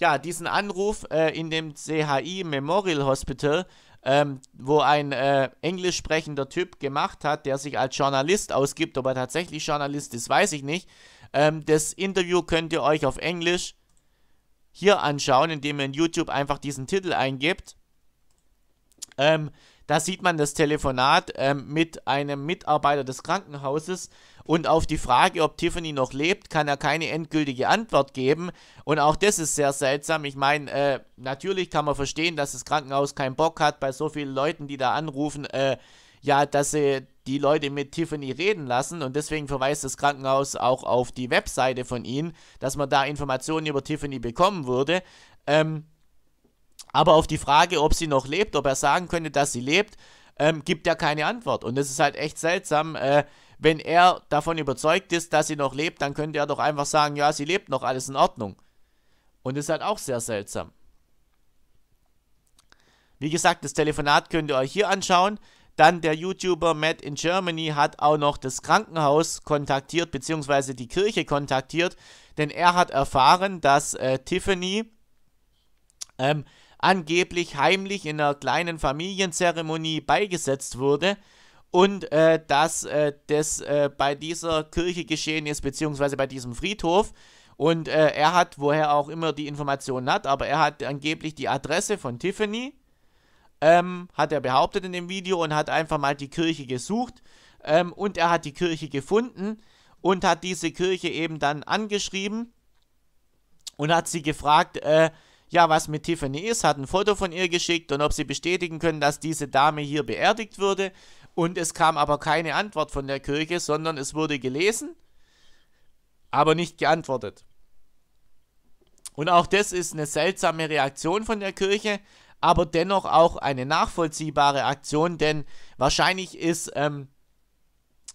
ja, diesen Anruf äh, in dem CHI Memorial Hospital ähm, wo ein äh, englisch sprechender Typ gemacht hat, der sich als Journalist ausgibt, ob er tatsächlich Journalist ist, weiß ich nicht. Ähm, das Interview könnt ihr euch auf Englisch hier anschauen, indem ihr in YouTube einfach diesen Titel eingibt. Ähm, da sieht man das Telefonat ähm, mit einem Mitarbeiter des Krankenhauses, und auf die Frage, ob Tiffany noch lebt, kann er keine endgültige Antwort geben. Und auch das ist sehr seltsam. Ich meine, äh, natürlich kann man verstehen, dass das Krankenhaus keinen Bock hat, bei so vielen Leuten, die da anrufen, äh, ja, dass sie die Leute mit Tiffany reden lassen und deswegen verweist das Krankenhaus auch auf die Webseite von ihnen, dass man da Informationen über Tiffany bekommen würde. Ähm, aber auf die Frage, ob sie noch lebt, ob er sagen könnte, dass sie lebt, ähm, gibt er keine Antwort. Und das ist halt echt seltsam. Äh, wenn er davon überzeugt ist, dass sie noch lebt, dann könnte er doch einfach sagen, ja, sie lebt noch, alles in Ordnung. Und das ist halt auch sehr seltsam. Wie gesagt, das Telefonat könnt ihr euch hier anschauen. Dann der YouTuber Matt in Germany hat auch noch das Krankenhaus kontaktiert, beziehungsweise die Kirche kontaktiert, denn er hat erfahren, dass äh, Tiffany ähm, angeblich heimlich in einer kleinen Familienzeremonie beigesetzt wurde und äh, dass äh, das äh, bei dieser Kirche geschehen ist, beziehungsweise bei diesem Friedhof. Und äh, er hat, woher auch immer die Informationen hat, aber er hat angeblich die Adresse von Tiffany, ähm, hat er behauptet in dem Video und hat einfach mal die Kirche gesucht ähm, und er hat die Kirche gefunden und hat diese Kirche eben dann angeschrieben und hat sie gefragt, äh, ja, was mit Tiffany ist, hat ein Foto von ihr geschickt und ob sie bestätigen können, dass diese Dame hier beerdigt würde. Und es kam aber keine Antwort von der Kirche, sondern es wurde gelesen, aber nicht geantwortet. Und auch das ist eine seltsame Reaktion von der Kirche, aber dennoch auch eine nachvollziehbare Aktion, denn wahrscheinlich ist ähm,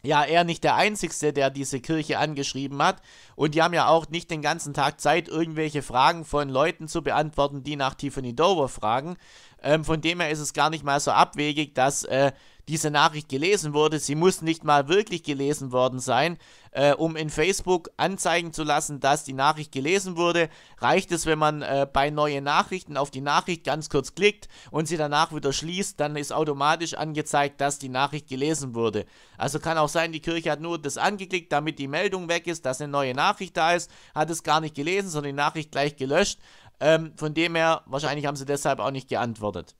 ja er nicht der Einzige, der diese Kirche angeschrieben hat. Und die haben ja auch nicht den ganzen Tag Zeit, irgendwelche Fragen von Leuten zu beantworten, die nach Tiffany Dover fragen. Ähm, von dem her ist es gar nicht mal so abwegig, dass äh, diese Nachricht gelesen wurde. Sie muss nicht mal wirklich gelesen worden sein. Äh, um in Facebook anzeigen zu lassen, dass die Nachricht gelesen wurde, reicht es, wenn man äh, bei neuen Nachrichten auf die Nachricht ganz kurz klickt und sie danach wieder schließt, dann ist automatisch angezeigt, dass die Nachricht gelesen wurde. Also kann auch sein, die Kirche hat nur das angeklickt, damit die Meldung weg ist, dass eine neue Nachricht da ist, hat es gar nicht gelesen, sondern die Nachricht gleich gelöscht. Ähm, von dem her, wahrscheinlich haben sie deshalb auch nicht geantwortet.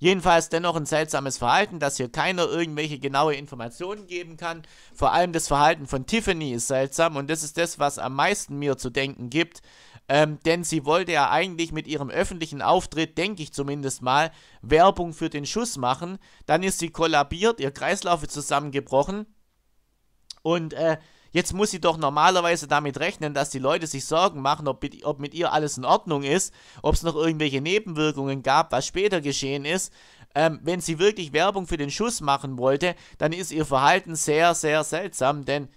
Jedenfalls dennoch ein seltsames Verhalten, dass hier keiner irgendwelche genaue Informationen geben kann. Vor allem das Verhalten von Tiffany ist seltsam und das ist das, was am meisten mir zu denken gibt. Ähm, denn sie wollte ja eigentlich mit ihrem öffentlichen Auftritt, denke ich zumindest mal, Werbung für den Schuss machen. Dann ist sie kollabiert, ihr Kreislauf ist zusammengebrochen und äh, Jetzt muss sie doch normalerweise damit rechnen, dass die Leute sich Sorgen machen, ob mit, ob mit ihr alles in Ordnung ist, ob es noch irgendwelche Nebenwirkungen gab, was später geschehen ist. Ähm, wenn sie wirklich Werbung für den Schuss machen wollte, dann ist ihr Verhalten sehr, sehr seltsam, denn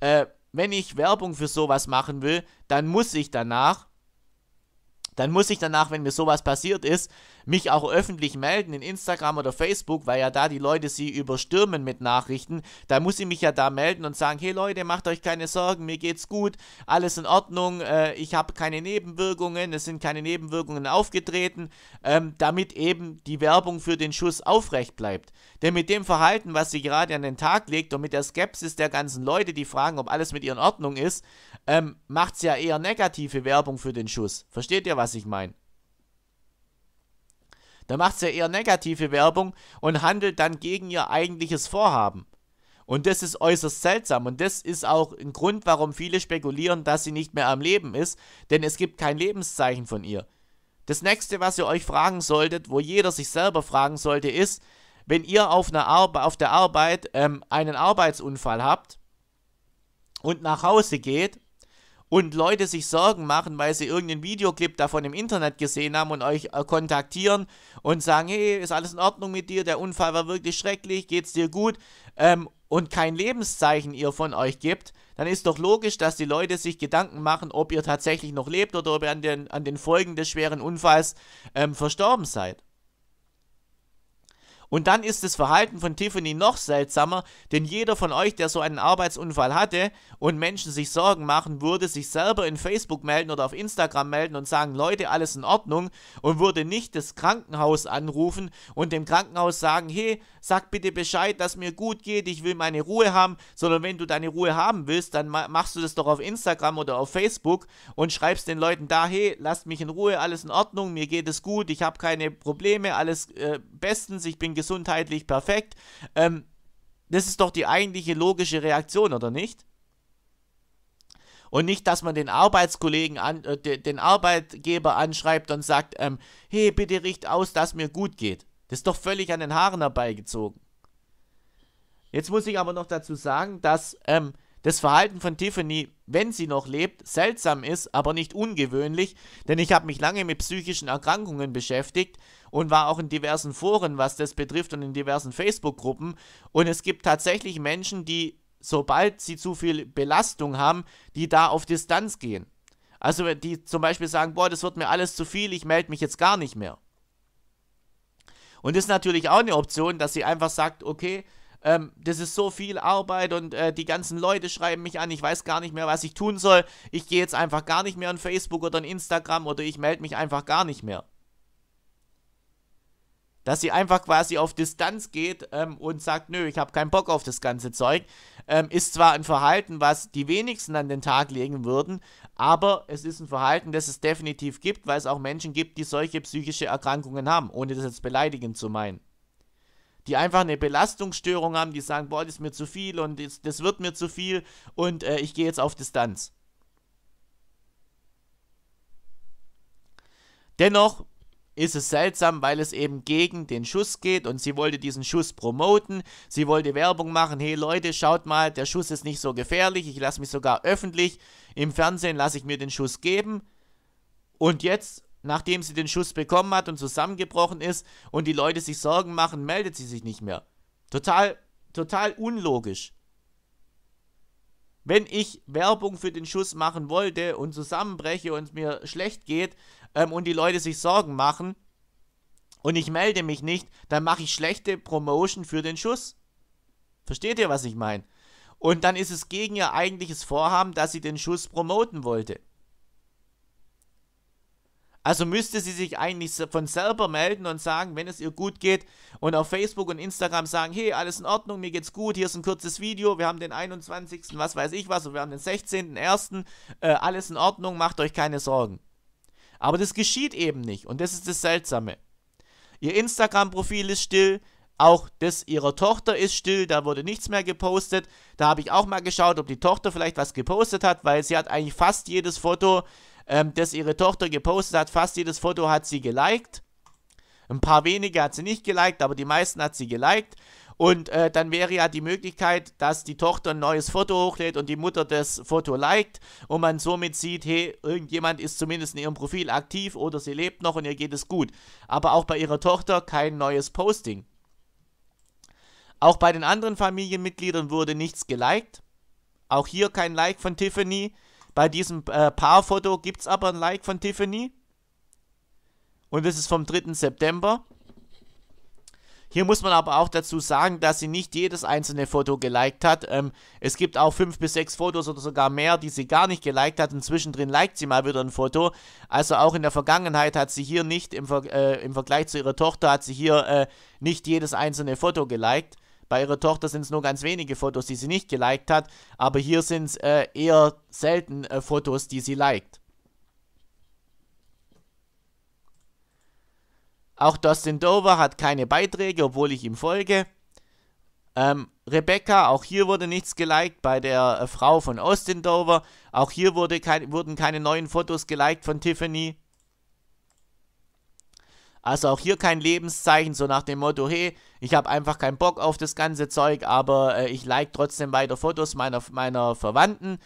äh, wenn ich Werbung für sowas machen will, dann muss ich danach, dann muss ich danach, wenn mir sowas passiert ist, mich auch öffentlich melden in Instagram oder Facebook, weil ja da die Leute sie überstürmen mit Nachrichten, da muss ich mich ja da melden und sagen, hey Leute, macht euch keine Sorgen, mir geht's gut, alles in Ordnung, äh, ich habe keine Nebenwirkungen, es sind keine Nebenwirkungen aufgetreten, ähm, damit eben die Werbung für den Schuss aufrecht bleibt. Denn mit dem Verhalten, was sie gerade an den Tag legt und mit der Skepsis der ganzen Leute, die fragen, ob alles mit ihr in Ordnung ist, ähm, macht's ja eher negative Werbung für den Schuss. Versteht ihr, was ich meine? Da macht sie ja eher negative Werbung und handelt dann gegen ihr eigentliches Vorhaben. Und das ist äußerst seltsam. Und das ist auch ein Grund, warum viele spekulieren, dass sie nicht mehr am Leben ist, denn es gibt kein Lebenszeichen von ihr. Das nächste, was ihr euch fragen solltet, wo jeder sich selber fragen sollte, ist, wenn ihr auf, Arbe auf der Arbeit ähm, einen Arbeitsunfall habt und nach Hause geht und Leute sich Sorgen machen, weil sie irgendeinen Videoclip davon im Internet gesehen haben und euch äh, kontaktieren und sagen, hey, ist alles in Ordnung mit dir, der Unfall war wirklich schrecklich, geht's dir gut ähm, und kein Lebenszeichen ihr von euch gibt, dann ist doch logisch, dass die Leute sich Gedanken machen, ob ihr tatsächlich noch lebt oder ob ihr an den, an den Folgen des schweren Unfalls ähm, verstorben seid. Und dann ist das Verhalten von Tiffany noch seltsamer, denn jeder von euch, der so einen Arbeitsunfall hatte und Menschen sich Sorgen machen, würde sich selber in Facebook melden oder auf Instagram melden und sagen, Leute, alles in Ordnung und würde nicht das Krankenhaus anrufen und dem Krankenhaus sagen, hey, sag bitte Bescheid, dass mir gut geht, ich will meine Ruhe haben, sondern wenn du deine Ruhe haben willst, dann machst du das doch auf Instagram oder auf Facebook und schreibst den Leuten da, hey, lasst mich in Ruhe, alles in Ordnung, mir geht es gut, ich habe keine Probleme, alles äh, bestens, ich bin gesundheitlich perfekt. Ähm, das ist doch die eigentliche logische Reaktion, oder nicht? Und nicht, dass man den Arbeitskollegen an, äh, den Arbeitgeber anschreibt und sagt, ähm, hey, bitte richt aus, dass mir gut geht. Das ist doch völlig an den Haaren herbeigezogen. Jetzt muss ich aber noch dazu sagen, dass ähm, das Verhalten von Tiffany, wenn sie noch lebt, seltsam ist, aber nicht ungewöhnlich, denn ich habe mich lange mit psychischen Erkrankungen beschäftigt und war auch in diversen Foren, was das betrifft, und in diversen Facebook-Gruppen. Und es gibt tatsächlich Menschen, die, sobald sie zu viel Belastung haben, die da auf Distanz gehen. Also die zum Beispiel sagen, boah, das wird mir alles zu viel, ich melde mich jetzt gar nicht mehr. Und das ist natürlich auch eine Option, dass sie einfach sagt, okay, ähm, das ist so viel Arbeit und äh, die ganzen Leute schreiben mich an, ich weiß gar nicht mehr, was ich tun soll. Ich gehe jetzt einfach gar nicht mehr an Facebook oder an Instagram oder ich melde mich einfach gar nicht mehr dass sie einfach quasi auf Distanz geht ähm, und sagt, nö, ich habe keinen Bock auf das ganze Zeug, ähm, ist zwar ein Verhalten, was die wenigsten an den Tag legen würden, aber es ist ein Verhalten, das es definitiv gibt, weil es auch Menschen gibt, die solche psychische Erkrankungen haben, ohne das jetzt beleidigend zu meinen. Die einfach eine Belastungsstörung haben, die sagen, boah, das ist mir zu viel und das, das wird mir zu viel und äh, ich gehe jetzt auf Distanz. Dennoch ist es seltsam, weil es eben gegen den Schuss geht und sie wollte diesen Schuss promoten, sie wollte Werbung machen, hey Leute, schaut mal, der Schuss ist nicht so gefährlich, ich lasse mich sogar öffentlich im Fernsehen, lasse ich mir den Schuss geben. Und jetzt, nachdem sie den Schuss bekommen hat und zusammengebrochen ist und die Leute sich Sorgen machen, meldet sie sich nicht mehr. Total, total unlogisch. Wenn ich Werbung für den Schuss machen wollte und zusammenbreche und mir schlecht geht, ähm, und die Leute sich Sorgen machen und ich melde mich nicht, dann mache ich schlechte Promotion für den Schuss. Versteht ihr, was ich meine? Und dann ist es gegen ihr eigentliches Vorhaben, dass sie den Schuss promoten wollte. Also müsste sie sich eigentlich von selber melden und sagen, wenn es ihr gut geht und auf Facebook und Instagram sagen, hey, alles in Ordnung, mir geht's gut, hier ist ein kurzes Video, wir haben den 21., was weiß ich was, und wir haben den 16.01., äh, alles in Ordnung, macht euch keine Sorgen. Aber das geschieht eben nicht und das ist das Seltsame. Ihr Instagram-Profil ist still, auch das ihrer Tochter ist still, da wurde nichts mehr gepostet. Da habe ich auch mal geschaut, ob die Tochter vielleicht was gepostet hat, weil sie hat eigentlich fast jedes Foto, ähm, das ihre Tochter gepostet hat, fast jedes Foto hat sie geliked. Ein paar wenige hat sie nicht geliked, aber die meisten hat sie geliked. Und äh, dann wäre ja die Möglichkeit, dass die Tochter ein neues Foto hochlädt und die Mutter das Foto liked und man somit sieht, hey, irgendjemand ist zumindest in ihrem Profil aktiv oder sie lebt noch und ihr geht es gut. Aber auch bei ihrer Tochter kein neues Posting. Auch bei den anderen Familienmitgliedern wurde nichts geliked. Auch hier kein Like von Tiffany. Bei diesem äh, Paarfoto gibt es aber ein Like von Tiffany. Und das ist vom 3. September. Hier muss man aber auch dazu sagen, dass sie nicht jedes einzelne Foto geliked hat. Ähm, es gibt auch fünf bis sechs Fotos oder sogar mehr, die sie gar nicht geliked hat. Inzwischen drin liked sie mal wieder ein Foto. Also auch in der Vergangenheit hat sie hier nicht, im, Ver äh, im Vergleich zu ihrer Tochter, hat sie hier äh, nicht jedes einzelne Foto geliked. Bei ihrer Tochter sind es nur ganz wenige Fotos, die sie nicht geliked hat, aber hier sind es äh, eher selten äh, Fotos, die sie liked. Auch Dustin Dover hat keine Beiträge, obwohl ich ihm folge. Ähm, Rebecca, auch hier wurde nichts geliked bei der äh, Frau von Austin Dover. Auch hier wurde kein, wurden keine neuen Fotos geliked von Tiffany. Also auch hier kein Lebenszeichen, so nach dem Motto, hey, ich habe einfach keinen Bock auf das ganze Zeug, aber äh, ich like trotzdem weiter Fotos meiner, meiner Verwandten.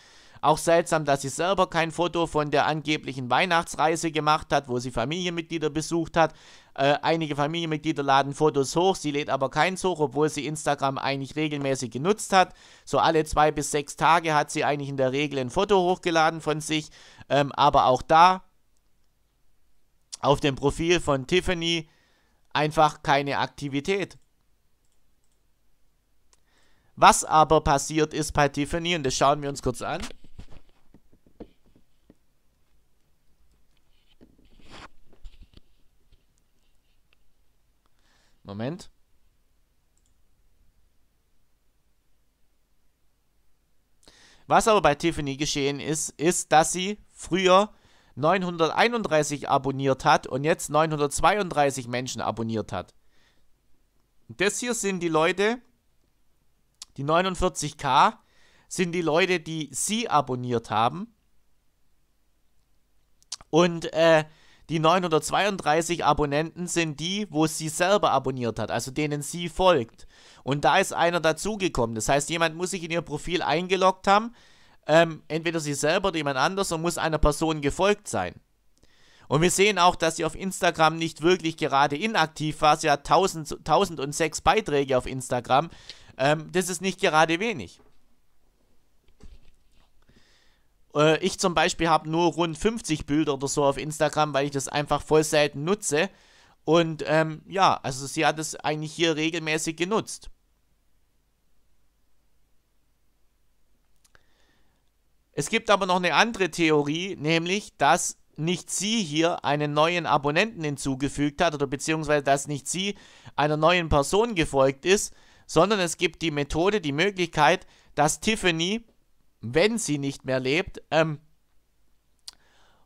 Auch seltsam, dass sie selber kein Foto von der angeblichen Weihnachtsreise gemacht hat, wo sie Familienmitglieder besucht hat. Äh, einige Familienmitglieder laden Fotos hoch, sie lädt aber keins hoch, obwohl sie Instagram eigentlich regelmäßig genutzt hat. So alle zwei bis sechs Tage hat sie eigentlich in der Regel ein Foto hochgeladen von sich. Ähm, aber auch da auf dem Profil von Tiffany einfach keine Aktivität. Was aber passiert ist bei Tiffany, und das schauen wir uns kurz an. Moment. Was aber bei Tiffany geschehen ist, ist, dass sie früher 931 abonniert hat und jetzt 932 Menschen abonniert hat. Das hier sind die Leute, die 49k sind die Leute, die sie abonniert haben. Und äh, die 932 Abonnenten sind die, wo sie selber abonniert hat, also denen sie folgt. Und da ist einer dazugekommen. Das heißt, jemand muss sich in ihr Profil eingeloggt haben. Ähm, entweder sie selber oder jemand anders und muss einer Person gefolgt sein. Und wir sehen auch, dass sie auf Instagram nicht wirklich gerade inaktiv war. Sie hat 1000, 1006 Beiträge auf Instagram. Ähm, das ist nicht gerade wenig. Äh, ich zum Beispiel habe nur rund 50 Bilder oder so auf Instagram, weil ich das einfach voll selten nutze. Und ähm, ja, also sie hat es eigentlich hier regelmäßig genutzt. Es gibt aber noch eine andere Theorie, nämlich, dass nicht sie hier einen neuen Abonnenten hinzugefügt hat oder beziehungsweise, dass nicht sie einer neuen Person gefolgt ist, sondern es gibt die Methode, die Möglichkeit, dass Tiffany wenn sie nicht mehr lebt, ähm,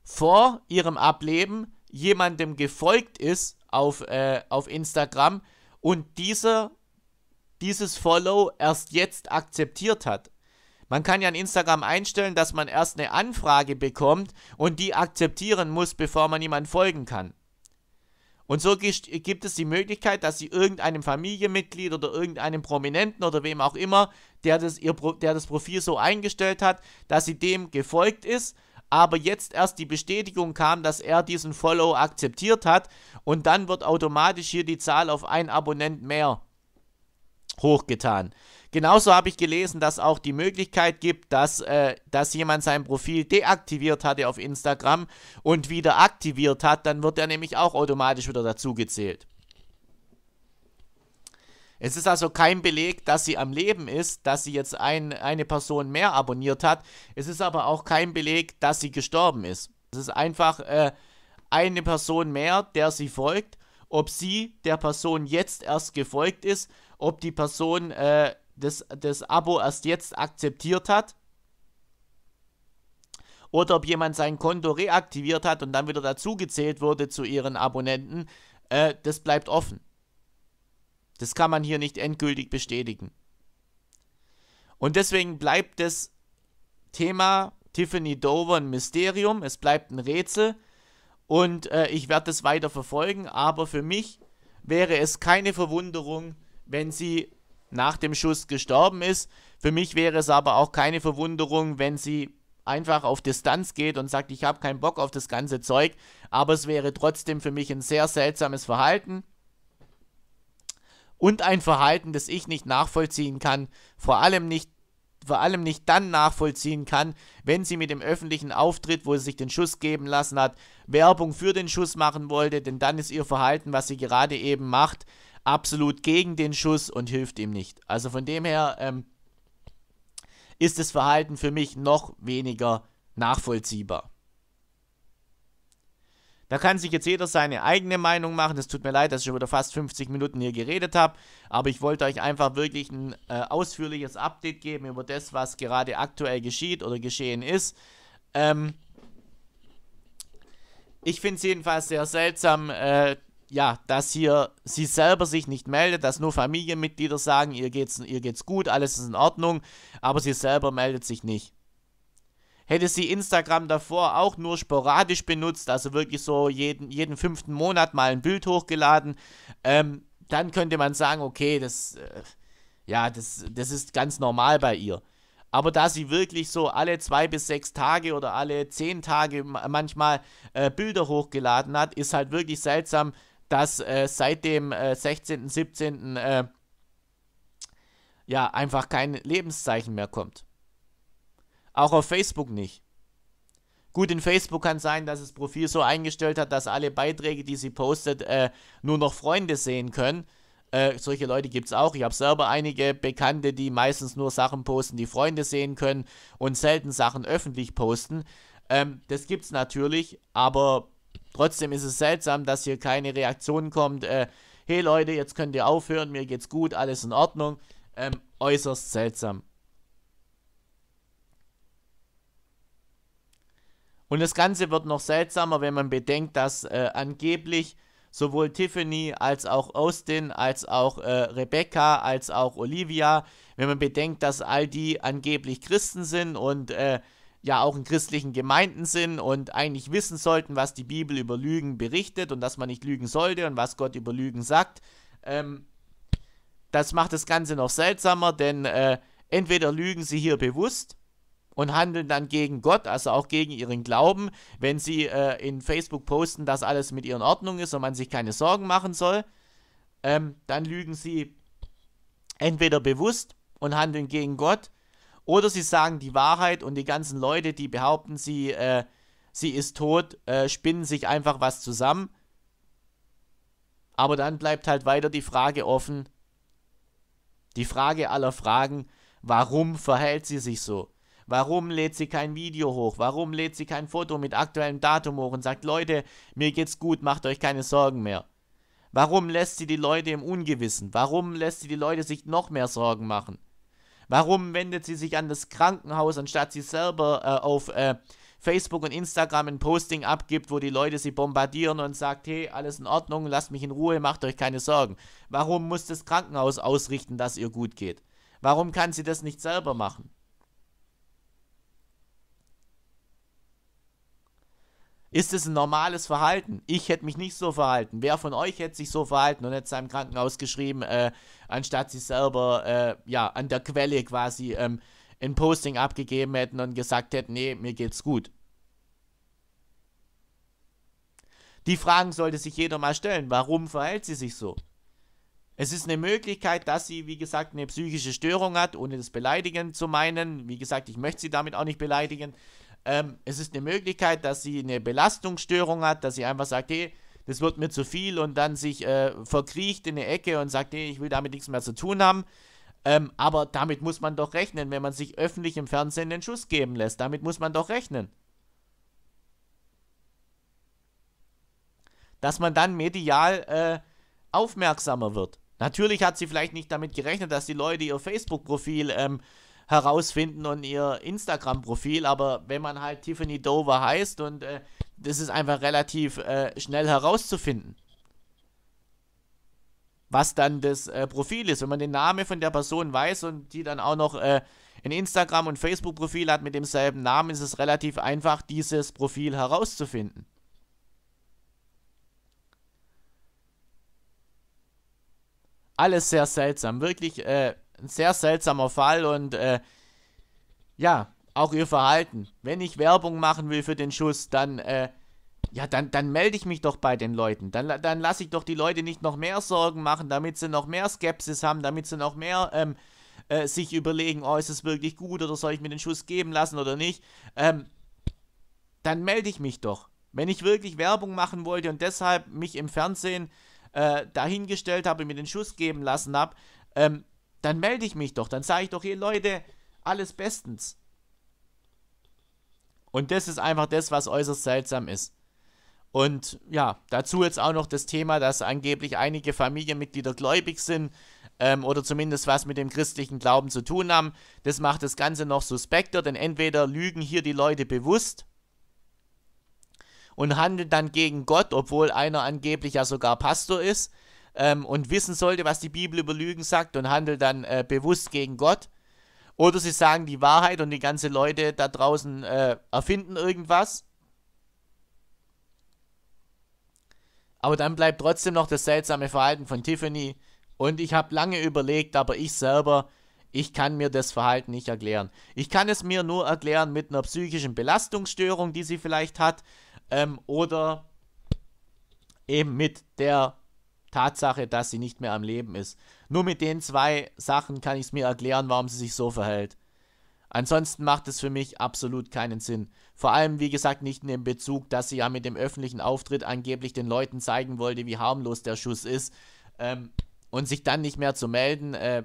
vor ihrem Ableben jemandem gefolgt ist auf, äh, auf Instagram und dieser dieses Follow erst jetzt akzeptiert hat. Man kann ja in Instagram einstellen, dass man erst eine Anfrage bekommt und die akzeptieren muss, bevor man jemand folgen kann. Und so gibt es die Möglichkeit, dass sie irgendeinem Familienmitglied oder irgendeinem Prominenten oder wem auch immer, der das, ihr Pro, der das Profil so eingestellt hat, dass sie dem gefolgt ist, aber jetzt erst die Bestätigung kam, dass er diesen Follow akzeptiert hat und dann wird automatisch hier die Zahl auf einen Abonnent mehr hochgetan. Genauso habe ich gelesen, dass auch die Möglichkeit gibt, dass, äh, dass jemand sein Profil deaktiviert hatte auf Instagram und wieder aktiviert hat, dann wird er nämlich auch automatisch wieder dazugezählt. Es ist also kein Beleg, dass sie am Leben ist, dass sie jetzt ein, eine Person mehr abonniert hat. Es ist aber auch kein Beleg, dass sie gestorben ist. Es ist einfach äh, eine Person mehr, der sie folgt. Ob sie der Person jetzt erst gefolgt ist, ob die Person äh, das, das Abo erst jetzt akzeptiert hat. Oder ob jemand sein Konto reaktiviert hat und dann wieder dazugezählt wurde zu ihren Abonnenten. Äh, das bleibt offen. Das kann man hier nicht endgültig bestätigen. Und deswegen bleibt das Thema Tiffany Dover ein Mysterium. Es bleibt ein Rätsel. Und äh, ich werde das weiter verfolgen. Aber für mich wäre es keine Verwunderung, wenn sie nach dem Schuss gestorben ist. Für mich wäre es aber auch keine Verwunderung, wenn sie einfach auf Distanz geht und sagt, ich habe keinen Bock auf das ganze Zeug, aber es wäre trotzdem für mich ein sehr seltsames Verhalten und ein Verhalten, das ich nicht nachvollziehen kann, vor allem nicht vor allem nicht dann nachvollziehen kann, wenn sie mit dem öffentlichen Auftritt, wo sie sich den Schuss geben lassen hat, Werbung für den Schuss machen wollte, denn dann ist ihr Verhalten, was sie gerade eben macht, absolut gegen den Schuss und hilft ihm nicht. Also von dem her ähm, ist das Verhalten für mich noch weniger nachvollziehbar. Da kann sich jetzt jeder seine eigene Meinung machen. Es tut mir leid, dass ich schon wieder fast 50 Minuten hier geredet habe, aber ich wollte euch einfach wirklich ein äh, ausführliches Update geben über das, was gerade aktuell geschieht oder geschehen ist. Ähm, ich finde es jedenfalls sehr seltsam, äh, ja, dass hier sie selber sich nicht meldet, dass nur Familienmitglieder sagen, ihr geht's, ihr geht's gut, alles ist in Ordnung, aber sie selber meldet sich nicht. Hätte sie Instagram davor auch nur sporadisch benutzt, also wirklich so jeden, jeden fünften Monat mal ein Bild hochgeladen, ähm, dann könnte man sagen, okay, das, äh, ja, das, das ist ganz normal bei ihr. Aber da sie wirklich so alle zwei bis sechs Tage oder alle zehn Tage manchmal äh, Bilder hochgeladen hat, ist halt wirklich seltsam, dass äh, seit dem äh, 16., 17. Äh, ja, einfach kein Lebenszeichen mehr kommt. Auch auf Facebook nicht. Gut, in Facebook kann sein, dass das Profil so eingestellt hat, dass alle Beiträge, die sie postet, äh, nur noch Freunde sehen können. Äh, solche Leute gibt es auch. Ich habe selber einige Bekannte, die meistens nur Sachen posten, die Freunde sehen können und selten Sachen öffentlich posten. Ähm, das es natürlich, aber Trotzdem ist es seltsam, dass hier keine Reaktion kommt. Äh, hey Leute, jetzt könnt ihr aufhören, mir geht's gut, alles in Ordnung. Ähm, äußerst seltsam. Und das Ganze wird noch seltsamer, wenn man bedenkt, dass äh, angeblich sowohl Tiffany als auch Austin, als auch äh, Rebecca, als auch Olivia, wenn man bedenkt, dass all die angeblich Christen sind und äh, ja auch in christlichen Gemeinden sind und eigentlich wissen sollten, was die Bibel über Lügen berichtet und dass man nicht lügen sollte und was Gott über Lügen sagt. Ähm, das macht das Ganze noch seltsamer, denn äh, entweder lügen sie hier bewusst und handeln dann gegen Gott, also auch gegen ihren Glauben, wenn sie äh, in Facebook posten, dass alles mit ihren Ordnung ist und man sich keine Sorgen machen soll, ähm, dann lügen sie entweder bewusst und handeln gegen Gott oder sie sagen die Wahrheit und die ganzen Leute, die behaupten, sie, äh, sie ist tot, äh, spinnen sich einfach was zusammen. Aber dann bleibt halt weiter die Frage offen, die Frage aller Fragen, warum verhält sie sich so? Warum lädt sie kein Video hoch? Warum lädt sie kein Foto mit aktuellem Datum hoch und sagt, Leute, mir geht's gut, macht euch keine Sorgen mehr? Warum lässt sie die Leute im Ungewissen? Warum lässt sie die Leute sich noch mehr Sorgen machen? Warum wendet sie sich an das Krankenhaus, anstatt sie selber äh, auf äh, Facebook und Instagram ein Posting abgibt, wo die Leute sie bombardieren und sagt, hey, alles in Ordnung, lasst mich in Ruhe, macht euch keine Sorgen. Warum muss das Krankenhaus ausrichten, dass ihr gut geht? Warum kann sie das nicht selber machen? Ist es ein normales Verhalten? Ich hätte mich nicht so verhalten. Wer von euch hätte sich so verhalten und hätte es einem Krankenhaus geschrieben, äh, anstatt sie selber äh, ja, an der Quelle quasi ähm, ein Posting abgegeben hätten und gesagt hätten, nee, mir geht's gut. Die Fragen sollte sich jeder mal stellen. Warum verhält sie sich so? Es ist eine Möglichkeit, dass sie, wie gesagt, eine psychische Störung hat, ohne das beleidigen zu meinen. Wie gesagt, ich möchte sie damit auch nicht beleidigen. Ähm, es ist eine Möglichkeit, dass sie eine Belastungsstörung hat, dass sie einfach sagt, hey, das wird mir zu viel und dann sich äh, verkriecht in eine Ecke und sagt, hey, ich will damit nichts mehr zu tun haben. Ähm, aber damit muss man doch rechnen, wenn man sich öffentlich im Fernsehen den Schuss geben lässt. Damit muss man doch rechnen. Dass man dann medial äh, aufmerksamer wird. Natürlich hat sie vielleicht nicht damit gerechnet, dass die Leute ihr Facebook-Profil ähm, herausfinden und ihr Instagram-Profil. Aber wenn man halt Tiffany Dover heißt und äh, das ist einfach relativ äh, schnell herauszufinden, was dann das äh, Profil ist. Wenn man den Namen von der Person weiß und die dann auch noch äh, ein Instagram- und Facebook-Profil hat mit demselben Namen, ist es relativ einfach, dieses Profil herauszufinden. Alles sehr seltsam, wirklich äh, ein sehr seltsamer Fall und äh, ja, auch ihr Verhalten. Wenn ich Werbung machen will für den Schuss, dann äh, ja, dann, dann melde ich mich doch bei den Leuten. Dann, dann lasse ich doch die Leute nicht noch mehr Sorgen machen, damit sie noch mehr Skepsis haben, damit sie noch mehr ähm, äh, sich überlegen, oh, ist es wirklich gut oder soll ich mir den Schuss geben lassen oder nicht. Ähm, dann melde ich mich doch. Wenn ich wirklich Werbung machen wollte und deshalb mich im Fernsehen äh, dahingestellt habe, mir den Schuss geben lassen habe, ähm, dann melde ich mich doch, dann sage ich doch hier, Leute, alles bestens. Und das ist einfach das, was äußerst seltsam ist. Und ja, dazu jetzt auch noch das Thema, dass angeblich einige Familienmitglieder gläubig sind ähm, oder zumindest was mit dem christlichen Glauben zu tun haben. Das macht das Ganze noch suspekter, denn entweder lügen hier die Leute bewusst und handeln dann gegen Gott, obwohl einer angeblich ja sogar Pastor ist, ähm, und wissen sollte, was die Bibel über Lügen sagt und handelt dann äh, bewusst gegen Gott. Oder sie sagen die Wahrheit und die ganzen Leute da draußen äh, erfinden irgendwas. Aber dann bleibt trotzdem noch das seltsame Verhalten von Tiffany. Und ich habe lange überlegt, aber ich selber, ich kann mir das Verhalten nicht erklären. Ich kann es mir nur erklären mit einer psychischen Belastungsstörung, die sie vielleicht hat. Ähm, oder eben mit der Tatsache, dass sie nicht mehr am Leben ist. Nur mit den zwei Sachen kann ich es mir erklären, warum sie sich so verhält. Ansonsten macht es für mich absolut keinen Sinn. Vor allem, wie gesagt, nicht in dem Bezug, dass sie ja mit dem öffentlichen Auftritt angeblich den Leuten zeigen wollte, wie harmlos der Schuss ist. Ähm, und sich dann nicht mehr zu melden, äh,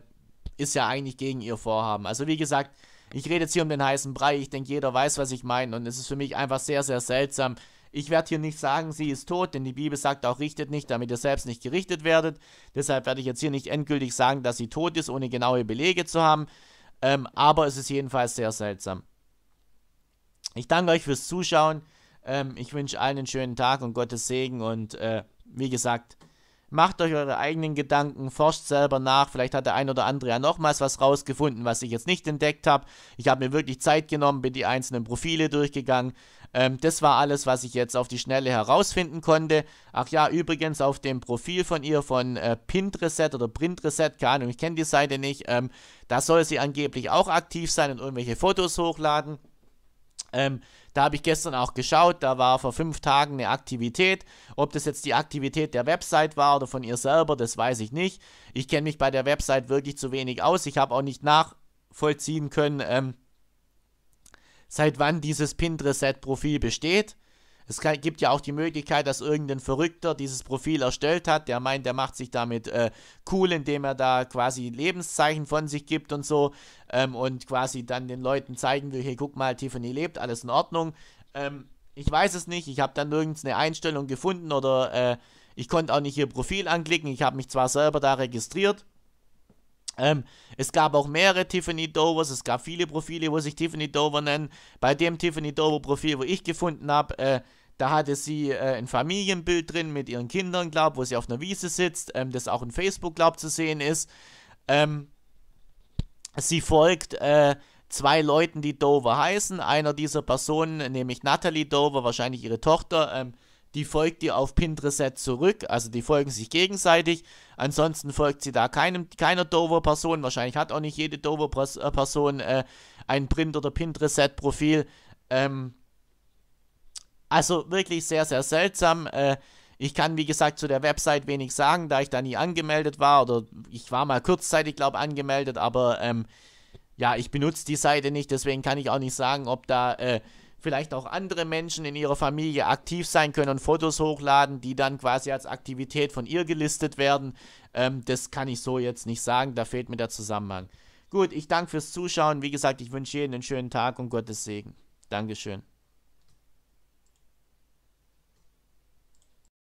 ist ja eigentlich gegen ihr Vorhaben. Also wie gesagt, ich rede jetzt hier um den heißen Brei. Ich denke, jeder weiß, was ich meine. Und es ist für mich einfach sehr, sehr seltsam, ich werde hier nicht sagen, sie ist tot, denn die Bibel sagt auch, richtet nicht, damit ihr selbst nicht gerichtet werdet. Deshalb werde ich jetzt hier nicht endgültig sagen, dass sie tot ist, ohne genaue Belege zu haben. Ähm, aber es ist jedenfalls sehr seltsam. Ich danke euch fürs Zuschauen. Ähm, ich wünsche allen einen schönen Tag und Gottes Segen. Und äh, wie gesagt, macht euch eure eigenen Gedanken, forscht selber nach. Vielleicht hat der ein oder andere ja nochmals was rausgefunden, was ich jetzt nicht entdeckt habe. Ich habe mir wirklich Zeit genommen, bin die einzelnen Profile durchgegangen, ähm, das war alles, was ich jetzt auf die Schnelle herausfinden konnte. Ach ja, übrigens auf dem Profil von ihr von äh, Pintreset oder Printreset, keine Ahnung, ich kenne die Seite nicht, ähm, da soll sie angeblich auch aktiv sein und irgendwelche Fotos hochladen. Ähm, da habe ich gestern auch geschaut, da war vor fünf Tagen eine Aktivität. Ob das jetzt die Aktivität der Website war oder von ihr selber, das weiß ich nicht. Ich kenne mich bei der Website wirklich zu wenig aus. Ich habe auch nicht nachvollziehen können, ähm, seit wann dieses Pinterest-Profil besteht. Es kann, gibt ja auch die Möglichkeit, dass irgendein Verrückter dieses Profil erstellt hat, der meint, der macht sich damit äh, cool, indem er da quasi Lebenszeichen von sich gibt und so ähm, und quasi dann den Leuten zeigen will, hier guck mal, Tiffany lebt, alles in Ordnung. Ähm, ich weiß es nicht, ich habe dann nirgends eine Einstellung gefunden oder äh, ich konnte auch nicht ihr Profil anklicken, ich habe mich zwar selber da registriert, ähm, es gab auch mehrere Tiffany Dovers, es gab viele Profile, wo sich Tiffany Dover nennen. Bei dem Tiffany Dover Profil, wo ich gefunden habe, äh, da hatte sie äh, ein Familienbild drin mit ihren Kindern, glaub, wo sie auf einer Wiese sitzt, ähm, das auch in Facebook, glaub, zu sehen ist. Ähm, sie folgt äh, zwei Leuten, die Dover heißen. Einer dieser Personen, nämlich Natalie Dover, wahrscheinlich ihre Tochter, ähm, die folgt ihr auf Pintreset zurück, also die folgen sich gegenseitig. Ansonsten folgt sie da keinem, keiner Dover-Person, wahrscheinlich hat auch nicht jede Dover-Person äh, äh, ein Print- oder Pintreset-Profil. Ähm, also wirklich sehr, sehr seltsam. Äh, ich kann, wie gesagt, zu der Website wenig sagen, da ich da nie angemeldet war. Oder ich war mal kurzzeitig, glaube ich, angemeldet, aber ähm, ja, ich benutze die Seite nicht, deswegen kann ich auch nicht sagen, ob da äh, vielleicht auch andere Menschen in ihrer Familie aktiv sein können und Fotos hochladen, die dann quasi als Aktivität von ihr gelistet werden. Ähm, das kann ich so jetzt nicht sagen, da fehlt mir der Zusammenhang. Gut, ich danke fürs Zuschauen. Wie gesagt, ich wünsche jedem einen schönen Tag und Gottes Segen. Dankeschön.